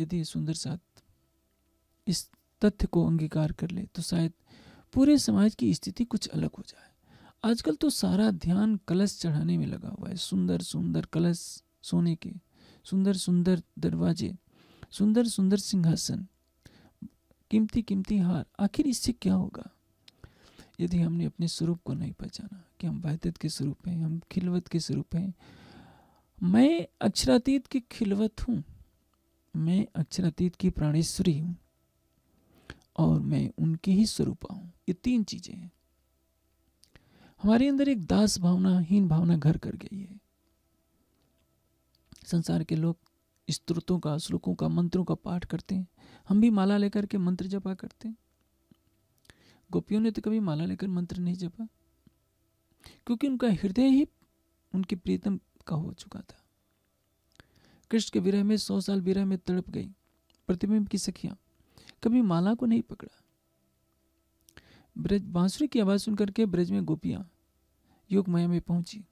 यदि सुंदर साथ इस तथ्य को अंगीकार कर ले तो शायद पूरे समाज की स्थिति कुछ अलग हो जाए आजकल तो सारा ध्यान कलश चढ़ाने में लगा हुआ है सुंदर सुंदर कलश सोने के सुंदर सुंदर दरवाजे सुंदर सुंदर सिंहासन कीमती कीमती हार आखिर इससे क्या होगा यदि हमने अपने स्वरूप को नहीं पहचाना कि हम वाहदत के स्वरूप हैं हम खिलवत के स्वरूप हैं मैं अक्षरातीत की खिलवत हूँ मैं अक्षरातीत की प्राणेश्वरी हूँ और मैं उनके ही स्वरूप हूँ ये तीन चीज़ें हैं हमारे अंदर एक दास भावना हीन भावना घर कर गई है संसार के लोग स्त्रोतों का श्लोकों का मंत्रों का पाठ करते हैं हम भी माला लेकर के मंत्र जपा करते हैं गोपियों ने तो कभी माला लेकर मंत्र नहीं जपा क्योंकि उनका हृदय ही उनके प्रीतम का हो चुका था कृष्ण के विरह में सौ साल विरह में तड़प गई प्रतिबिंब की सखिया कभी माला को नहीं पकड़ा ब्रज बांसुरी की आवाज सुनकर के ब्रज में गोपियां योग माया में पहुंची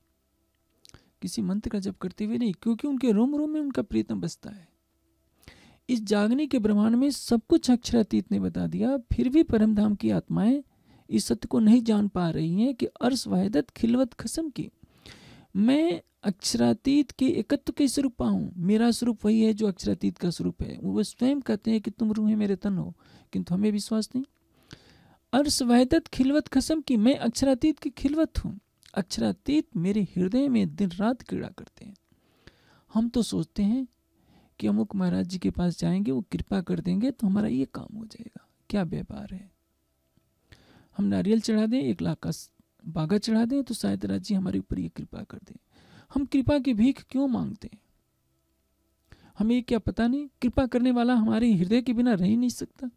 किसी मंत्र का जप करते हुए नहीं क्योंकि उनके रोम रोम में उनका प्रीतम बसता है इस जागने के ब्रह्मांड में सब कुछ अक्षरातीत ने बता दिया फिर भी परमधाम की आत्माएं इस सत्य को नहीं जान पा रही हैं कि अर्स वाहिदत खिलवत खसम की मैं अक्षरातीत के एकत्व के स्वरूप हूँ मेरा स्वरूप वही है जो अक्षरातीत का स्वरूप है वो स्वयं कहते हैं कि तुम रूहे मेरे तन हो किंतु हमें विश्वास नहीं अर्श वहदत खिलवत खसम की मैं अक्षरातीत की खिलवत हूँ अक्षरातीत मेरे हृदय में दिन रात क्रीड़ा करते हैं हम तो सोचते हैं कि अमुक महाराज जी के पास जाएंगे वो कृपा कर देंगे तो हमारा ये काम हो जाएगा क्या व्यापार है हम नारियल चढ़ा दें एक लाख का बागा चढ़ा दें तो शायद राज जी हमारे ऊपर ये कृपा कर दें हम कृपा की भीख क्यों मांगते हैं हमें क्या पता नहीं कृपा करने वाला हमारे हृदय के बिना रह नहीं सकता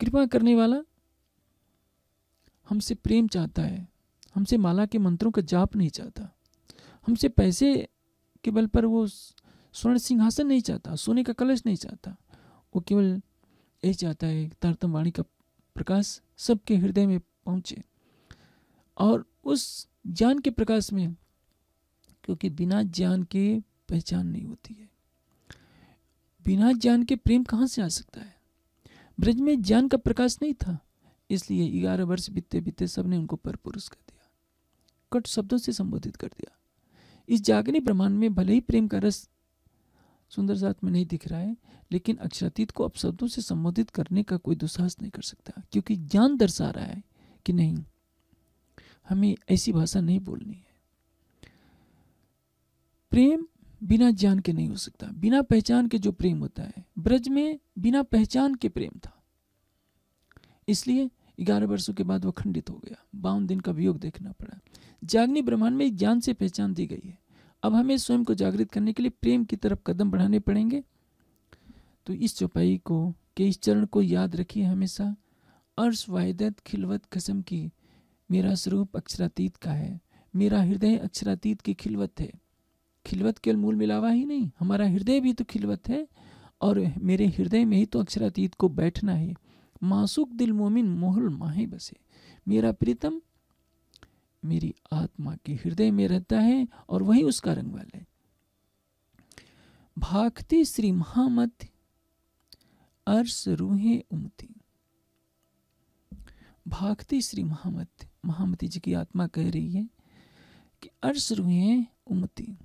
कृपा करने वाला हमसे प्रेम चाहता है हमसे माला के मंत्रों का जाप नहीं चाहता हमसे पैसे के बल पर वो स्वर्ण सिंहासन नहीं चाहता सोने का कलश नहीं चाहता वो केवल यही चाहता है तारतम वाणी का प्रकाश सबके हृदय में पहुंचे और उस ज्ञान के प्रकाश में क्योंकि बिना ज्ञान के पहचान नहीं होती है बिना ज्ञान के प्रेम कहाँ से आ सकता है ब्रज में ज्ञान का प्रकाश नहीं था इसलिए ग्यारह वर्ष बीतते बीतते सबने उनको पर पुरुष कर दिया कट शब्दों से संबोधित कर दिया इस जागनी ब्रह्मांड में भले ही प्रेम का रस सुंदर साथ में नहीं दिख रहा है लेकिन अक्षरातीत को अब शब्दों से संबोधित करने का कोई दुस्साहस नहीं कर सकता क्योंकि ज्ञान दर्शा रहा है कि नहीं हमें ऐसी भाषा नहीं बोलनी है प्रेम बिना ज्ञान के नहीं हो सकता बिना पहचान के जो प्रेम होता है ब्रज में बिना पहचान के प्रेम था इसलिए ग्यारह वर्षों के बाद वह खंडित हो गया बावन दिन का वियोग देखना पड़ा जागनी ब्रह्मांड में ज्ञान से पहचान दी गई है अब हमें स्वयं को जागृत करने के लिए प्रेम की तरफ कदम बढ़ाने पड़ेंगे तो इस चौपाई को के इस चरण को याद रखिए हमेशा अर्श वायदत खिलवत कसम की मेरा स्वरूप अक्षरातीत का है मेरा हृदय अक्षरातीत की खिलवत है खिलवत केवल मूल मिलावा ही नहीं हमारा हृदय भी तो खिलवत है और मेरे हृदय में ही तो अक्षरातीत को बैठना है मासुक दिल मोमिन मोहल माहे बसे मेरा प्रीतम मेरी आत्मा के हृदय में रहता है और वही उसका रंग वाला है भागती श्री महामत अर्स रूहे उमती भागती श्री महामत महामती जी की आत्मा कह रही है कि अर्स रूहे उमती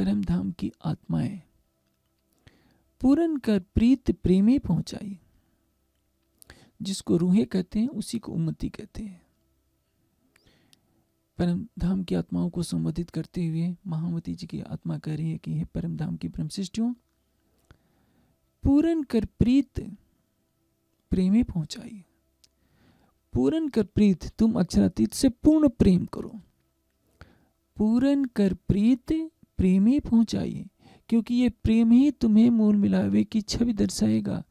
परम धाम की आत्माएं पूरन कर प्रीत प्रेमी पहुंचाई जिसको रूहे कहते हैं उसी को उम्मति कहते हैं परम धाम की आत्माओं को संबोधित करते हुए महामती जी की आत्मा कह रही है कि हे परम धाम की सृष्टियों पूरन कर प्रीत प्रेमी पहुंचाई पूरन कर प्रीत तुम अक्षरातीत से पूर्ण प्रेम करो पूरन कर प्रीत प्रेम ही पहुँचाइए क्योंकि ये प्रेम ही तुम्हें मूल मिलावे की छवि दर्शाएगा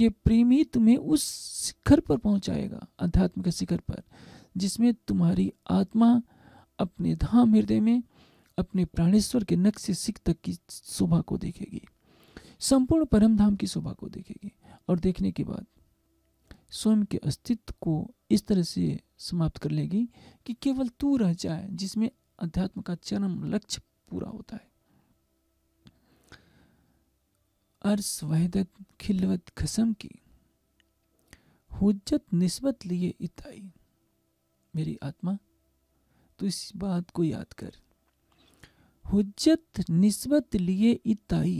ये प्रेम ही तुम्हें उस शिखर पर पहुँचाएगा के शिखर पर जिसमें तुम्हारी आत्मा अपने धाम हृदय में अपने प्राणेश्वर के नक्श सिख तक की शोभा को देखेगी संपूर्ण परम धाम की शोभा को देखेगी और देखने के बाद स्वयं के अस्तित्व को इस तरह से समाप्त कर लेगी कि केवल तू रह जाए जिसमें अध्यात्म का चरम लक्ष्य पूरा होता है अर्स वहदत खिलवत खसम की हुज्जत निस्बत लिए इताई मेरी आत्मा तो इस बात को याद कर हुज्जत निस्बत लिए इताई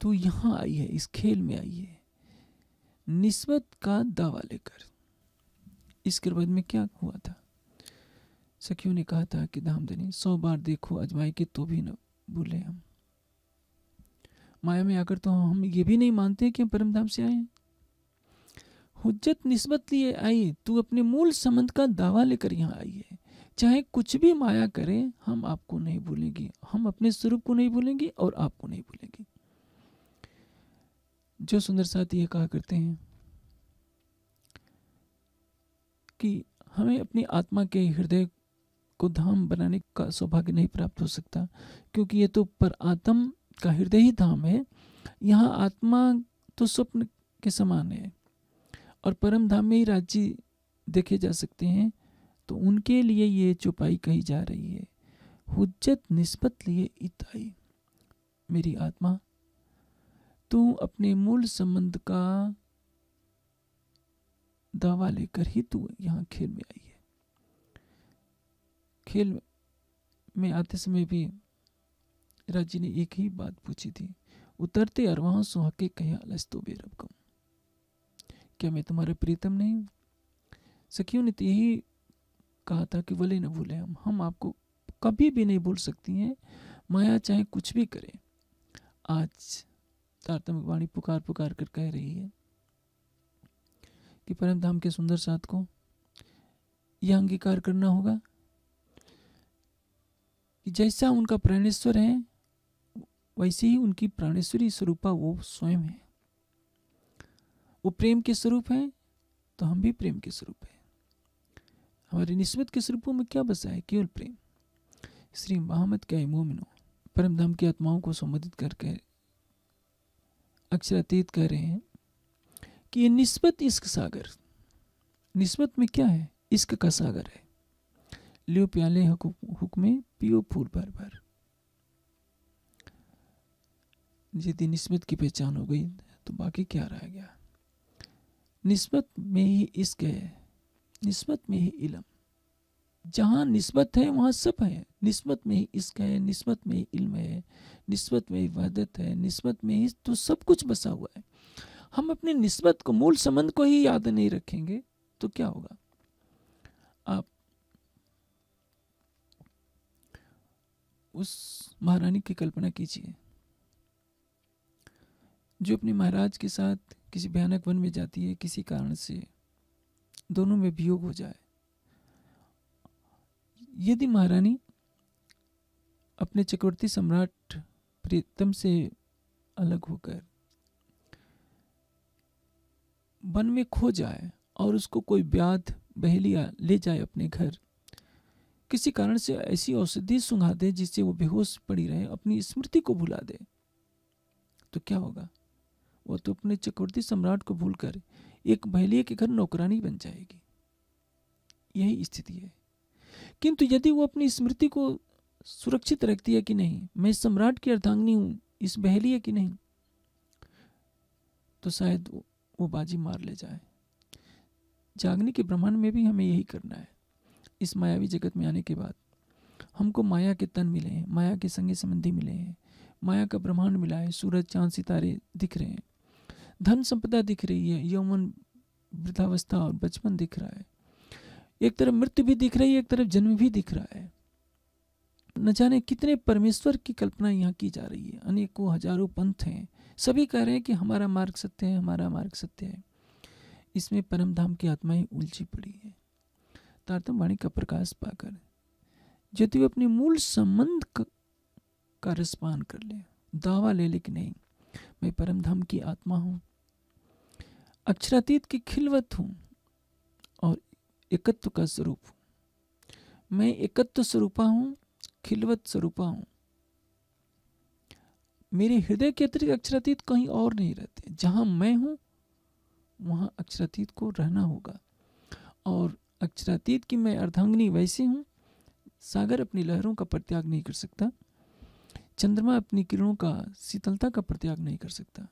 तू यहां आई है इस खेल में आई है निस्बत का दावा लेकर इस गिरबत में क्या हुआ था सखियों ने कहा था कि दामदनी सौ बार देखो अजमाई के तो भी न भूले हम माया में आकर तो हम ये भी नहीं मानते कि हम परम धाम से आए हुज्जत निस्बत लिए आई तू अपने मूल संबंध का दावा लेकर यहाँ आई है चाहे कुछ भी माया करे हम आपको नहीं भूलेंगे हम अपने स्वरूप को नहीं भूलेंगे और आपको नहीं भूलेंगे जो सुंदर साथी ये कहा करते हैं कि हमें अपनी आत्मा के हृदय को धाम बनाने का सौभाग्य नहीं प्राप्त हो सकता क्योंकि ये तो पर आत्म का हृदय ही धाम है यहाँ आत्मा तो स्वप्न के समान है और परम धाम में ही राज्य देखे जा सकते हैं तो उनके लिए ये चौपाई कही जा रही है हुज्जत निस्बत लिए इताई मेरी आत्मा तू अपने मूल संबंध का दावा लेकर ही तू यहाँ खेल में आई है खेल में आते समय भी राज ने एक ही बात पूछी थी उतरते अरवाह सुहाके कया लस्तो बेरबकम क्या मैं तुम्हारा प्रीतम नहीं सखियों ने तो यही कहा था कि वले न भूले हम हम आपको कभी भी नहीं भूल सकती हैं माया चाहे कुछ भी करे आज तारतमिक वाणी पुकार पुकार कर कह रही है कि परम धाम के सुंदर साथ को यह अंगीकार करना होगा कि जैसा उनका प्राणेश्वर है वैसे ही उनकी प्राणेश्वरी स्वरूपा वो स्वयं है वो प्रेम के स्वरूप है तो हम भी प्रेम के स्वरूप हैं हमारे निस्बत के स्वरूपों में क्या बसा है केवल प्रेम श्री महामद के मोमिनो परम धाम की आत्माओं को संबोधित करके अक्षरातीत कह रहे हैं कि ये निस्बत इश्क सागर निस्बत में क्या है इश्क का सागर है लियो प्याले हुक्मे पियो फूल भर भर यदि निस्बत की पहचान हो गई तो बाकी क्या रह गया नस्बत में ही इश्क है नस्बत में ही इलम जहाँ नस्बत है वहाँ सब है नस्बत में ही इश्क है नस्बत में ही इल्म है नस्बत में ही वहदत है नस्बत में ही तो सब कुछ बसा हुआ है हम अपनी नस्बत को मूल संबंध को ही याद नहीं रखेंगे तो क्या होगा उस महारानी की कल्पना कीजिए जो अपने महाराज के साथ किसी भयानक वन में जाती है किसी कारण से दोनों में वियोग हो जाए यदि महारानी अपने चक्रवर्ती सम्राट प्रीतम से अलग होकर वन में खो जाए और उसको कोई व्याध बहेलिया ले जाए अपने घर किसी कारण से ऐसी औषधि सुंघा दे जिससे वो बेहोश पड़ी रहे अपनी स्मृति को भुला दे तो क्या होगा वो तो अपने चक्रवर्ती सम्राट को भूलकर एक बहलिए के घर नौकरानी बन जाएगी यही स्थिति है किंतु यदि वो अपनी स्मृति को सुरक्षित रखती है कि नहीं मैं सम्राट की अर्धांगनी हूँ इस है की नहीं तो शायद वो, वो बाजी मार ले जाए जागने के ब्रह्मांड में भी हमें यही करना है इस मायावी जगत में आने के बाद हमको माया के तन मिले हैं माया के संगे संबंधी मिले हैं माया का ब्रह्मांड मिला है सूरज चांद सितारे दिख रहे हैं धन संपदा दिख रही है यौवन वृद्धावस्था और बचपन दिख रहा है एक तरफ मृत्यु भी दिख रही है एक तरफ जन्म भी दिख रहा है न जाने कितने परमेश्वर की कल्पना यहाँ की जा रही है अनेकों हजारों पंथ हैं सभी कह रहे हैं कि हमारा मार्ग सत्य है हमारा मार्ग सत्य है इसमें परम धाम की आत्माएं उलझी पड़ी है शुद्धार्थम वाणी का प्रकाश पाकर यदि वे अपने मूल संबंध का रसपान कर ले दावा ले ले कि नहीं मैं परम धाम की आत्मा हूं अक्षरातीत की खिलवत हूं और एकत्व का स्वरूप मैं एकत्व स्वरूपा हूं खिलवत स्वरूपा हूं मेरे हृदय के अतिरिक्त अक्षरातीत कहीं और नहीं रहते जहां मैं हूं वहां अक्षरातीत को रहना होगा और अक्षरातीत की मैं अर्धांगनी वैसे हूँ सागर अपनी लहरों का प्रत्याग नहीं कर सकता चंद्रमा अपनी किरणों का शीतलता का प्रत्याग नहीं कर सकता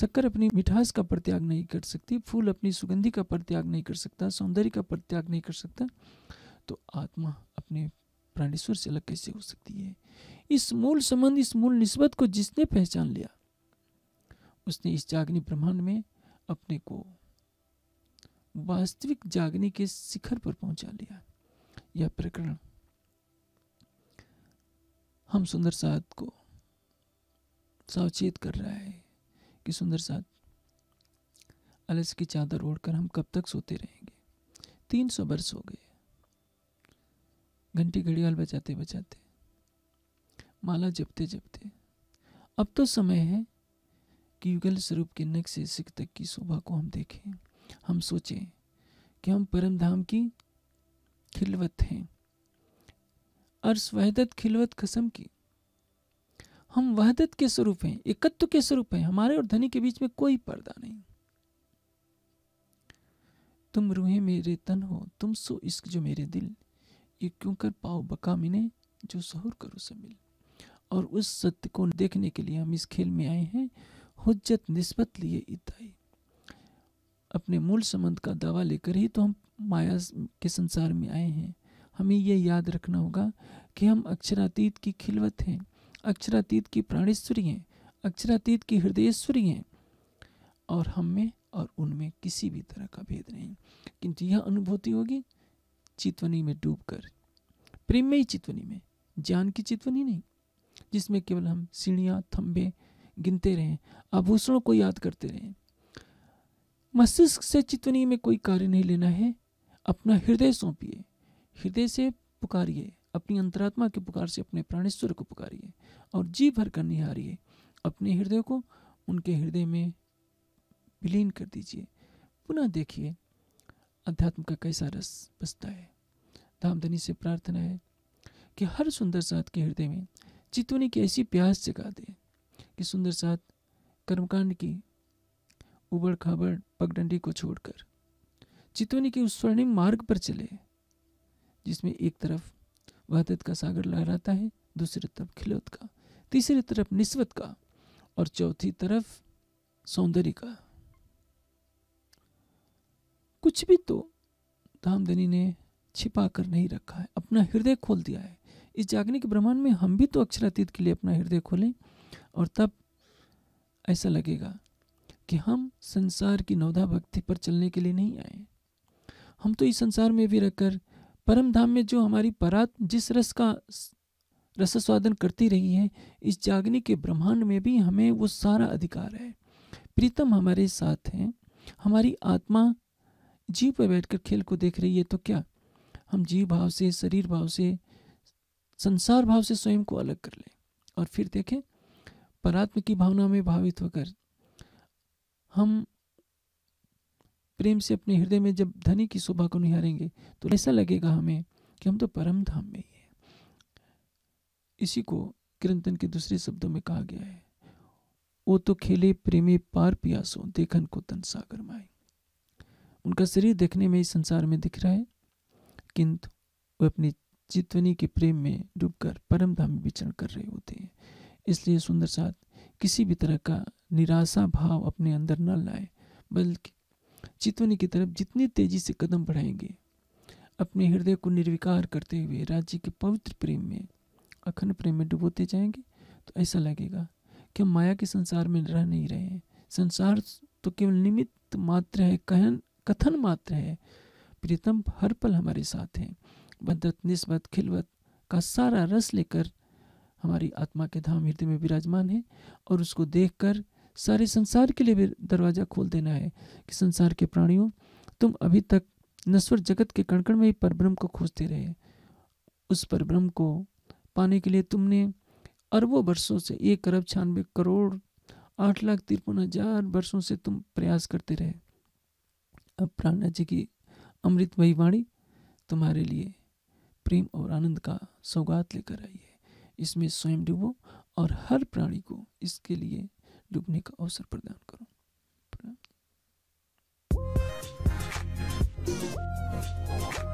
शक्कर अपनी मिठास का प्रत्याग नहीं कर सकती फूल अपनी सुगंधि का प्रत्याग नहीं कर सकता सौंदर्य का प्रत्याग नहीं कर सकता तो आत्मा अपने प्राणेश्वर से अलग कैसे हो सकती है इस मूल संबंध इस मूल निस्बत को जिसने पहचान लिया उसने इस जागनी ब्रह्मांड में अपने को वास्तविक जागने के शिखर पर पहुंचा लिया यह प्रकरण हम सुंदर साध को सावचेत कर रहा है कि सुंदर साध अलस की चादर ओढ़कर हम कब तक सोते रहेंगे तीन सौ वर्ष हो गए घंटी घड़ियाल बजाते बजाते माला जपते जपते अब तो समय है कि युगल स्वरूप के नक्शे सिख तक की शोभा को हम देखें हम सोचें कि हम परम धाम की खिलवत हैं अर्स वहदत खिलवत कसम की हम वहदत के स्वरूप हैं एकत्व के स्वरूप हैं हमारे और धनी के बीच में कोई पर्दा नहीं तुम रूहे मेरे तन हो तुम सो इश्क जो मेरे दिल ये क्यों कर पाओ बका मिने जो सहूर करो समिल और उस सत्य को देखने के लिए हम इस खेल में आए हैं हुज्जत निस्बत लिए इताई अपने मूल संबंध का दावा लेकर ही तो हम माया के संसार में आए हैं हमें यह याद रखना होगा कि हम अक्षरातीत की खिलवत हैं अक्षरातीत की प्राणेश्वरी हैं अक्षरातीत की हृदयेश्वरी हैं और हम में और उनमें किसी भी तरह का भेद नहीं किंतु यह अनुभूति होगी चितवनी में डूबकर प्रेम में ही चितवनी में ज्ञान की चितवनी नहीं जिसमें केवल हम सीढ़ियाँ थम्बे गिनते रहें आभूषणों को याद करते रहें मस्तिष्क से चितवनी में कोई कार्य नहीं लेना है अपना हृदय सौंपिए हृदय से पुकारिए अपनी अंतरात्मा के पुकार से अपने प्राणेश्वर को पुकारिए और जी भर कर निहारिए अपने हृदय को उनके हृदय में विलीन कर दीजिए पुनः देखिए अध्यात्म का कैसा रस बसता है धामधनी से प्रार्थना है कि हर सुंदर साथ के हृदय में चितवनी की ऐसी प्यास जगा दे कि सुंदर साथ कर्मकांड की उबड़ खाबड़ पगडंडी को छोड़कर चितौनी के उस स्वर्णिम मार्ग पर चले जिसमें एक तरफ वहदत का सागर लहराता है दूसरी तरफ खिलौत का तीसरी तरफ निस्वत का और चौथी तरफ सौंदर्य का कुछ भी तो धामधनी ने छिपा कर नहीं रखा है अपना हृदय खोल दिया है इस जागने के ब्रह्मांड में हम भी तो अक्षरातीत के लिए अपना हृदय खोलें और तब ऐसा लगेगा कि हम संसार की नवधा भक्ति पर चलने के लिए नहीं आए हम तो इस संसार में भी रहकर परम धाम में जो हमारी परात जिस रस का रस स्वादन करती रही है इस जागने के ब्रह्मांड में भी हमें वो सारा अधिकार है प्रीतम हमारे साथ हैं हमारी आत्मा जीव पर बैठकर खेल को देख रही है तो क्या हम जीव भाव से शरीर भाव से संसार भाव से स्वयं को अलग कर लें और फिर देखें परात्म की भावना में भावित होकर हम प्रेम से अपने हृदय में जब धनी की शोभा को निहारेंगे तो ऐसा लगेगा हमें कि हम तो परम धाम में ही हैं इसी को किरंतन के दूसरे शब्दों में कहा गया है वो तो खेले प्रेमी पार पियासों देखन को तन सागर माए उनका शरीर देखने में इस संसार में दिख रहा है किंतु वे अपनी चितवनी के प्रेम में डूबकर परम धाम में विचरण कर रहे होते हैं इसलिए सुंदर साथ किसी भी तरह का निराशा भाव अपने अंदर न लाए बल्कि चितवनी की तरफ जितनी तेजी से कदम बढ़ाएंगे अपने हृदय को निर्विकार करते हुए राज्य के पवित्र प्रेम में अखंड प्रेम में डुबोते जाएंगे तो ऐसा लगेगा कि हम माया के संसार में रह नहीं रहे संसार तो केवल निमित्त मात्र है कहन कथन मात्र है प्रीतम हर पल हमारे साथ हैं बदत निस्बत खिलवत का सारा रस लेकर हमारी आत्मा के धाम हृदय में विराजमान है और उसको देखकर सारे संसार के लिए भी दरवाज़ा खोल देना है कि संसार के प्राणियों तुम अभी तक नश्वर जगत के कणकण में ही परब्रह्म को खोजते रहे उस परब्रह्म को पाने के लिए तुमने अरबों वर्षों से एक अरब छियानवे करोड़ आठ लाख तिरपन हजार वर्षों से तुम प्रयास करते रहे अब प्राणा जी की अमृतमयी वाणी तुम्हारे लिए प्रेम और आनंद का सौगात लेकर आई है इसमें स्वयं डूबो और हर प्राणी को इसके लिए डूबने का अवसर प्रदान करो प्रदान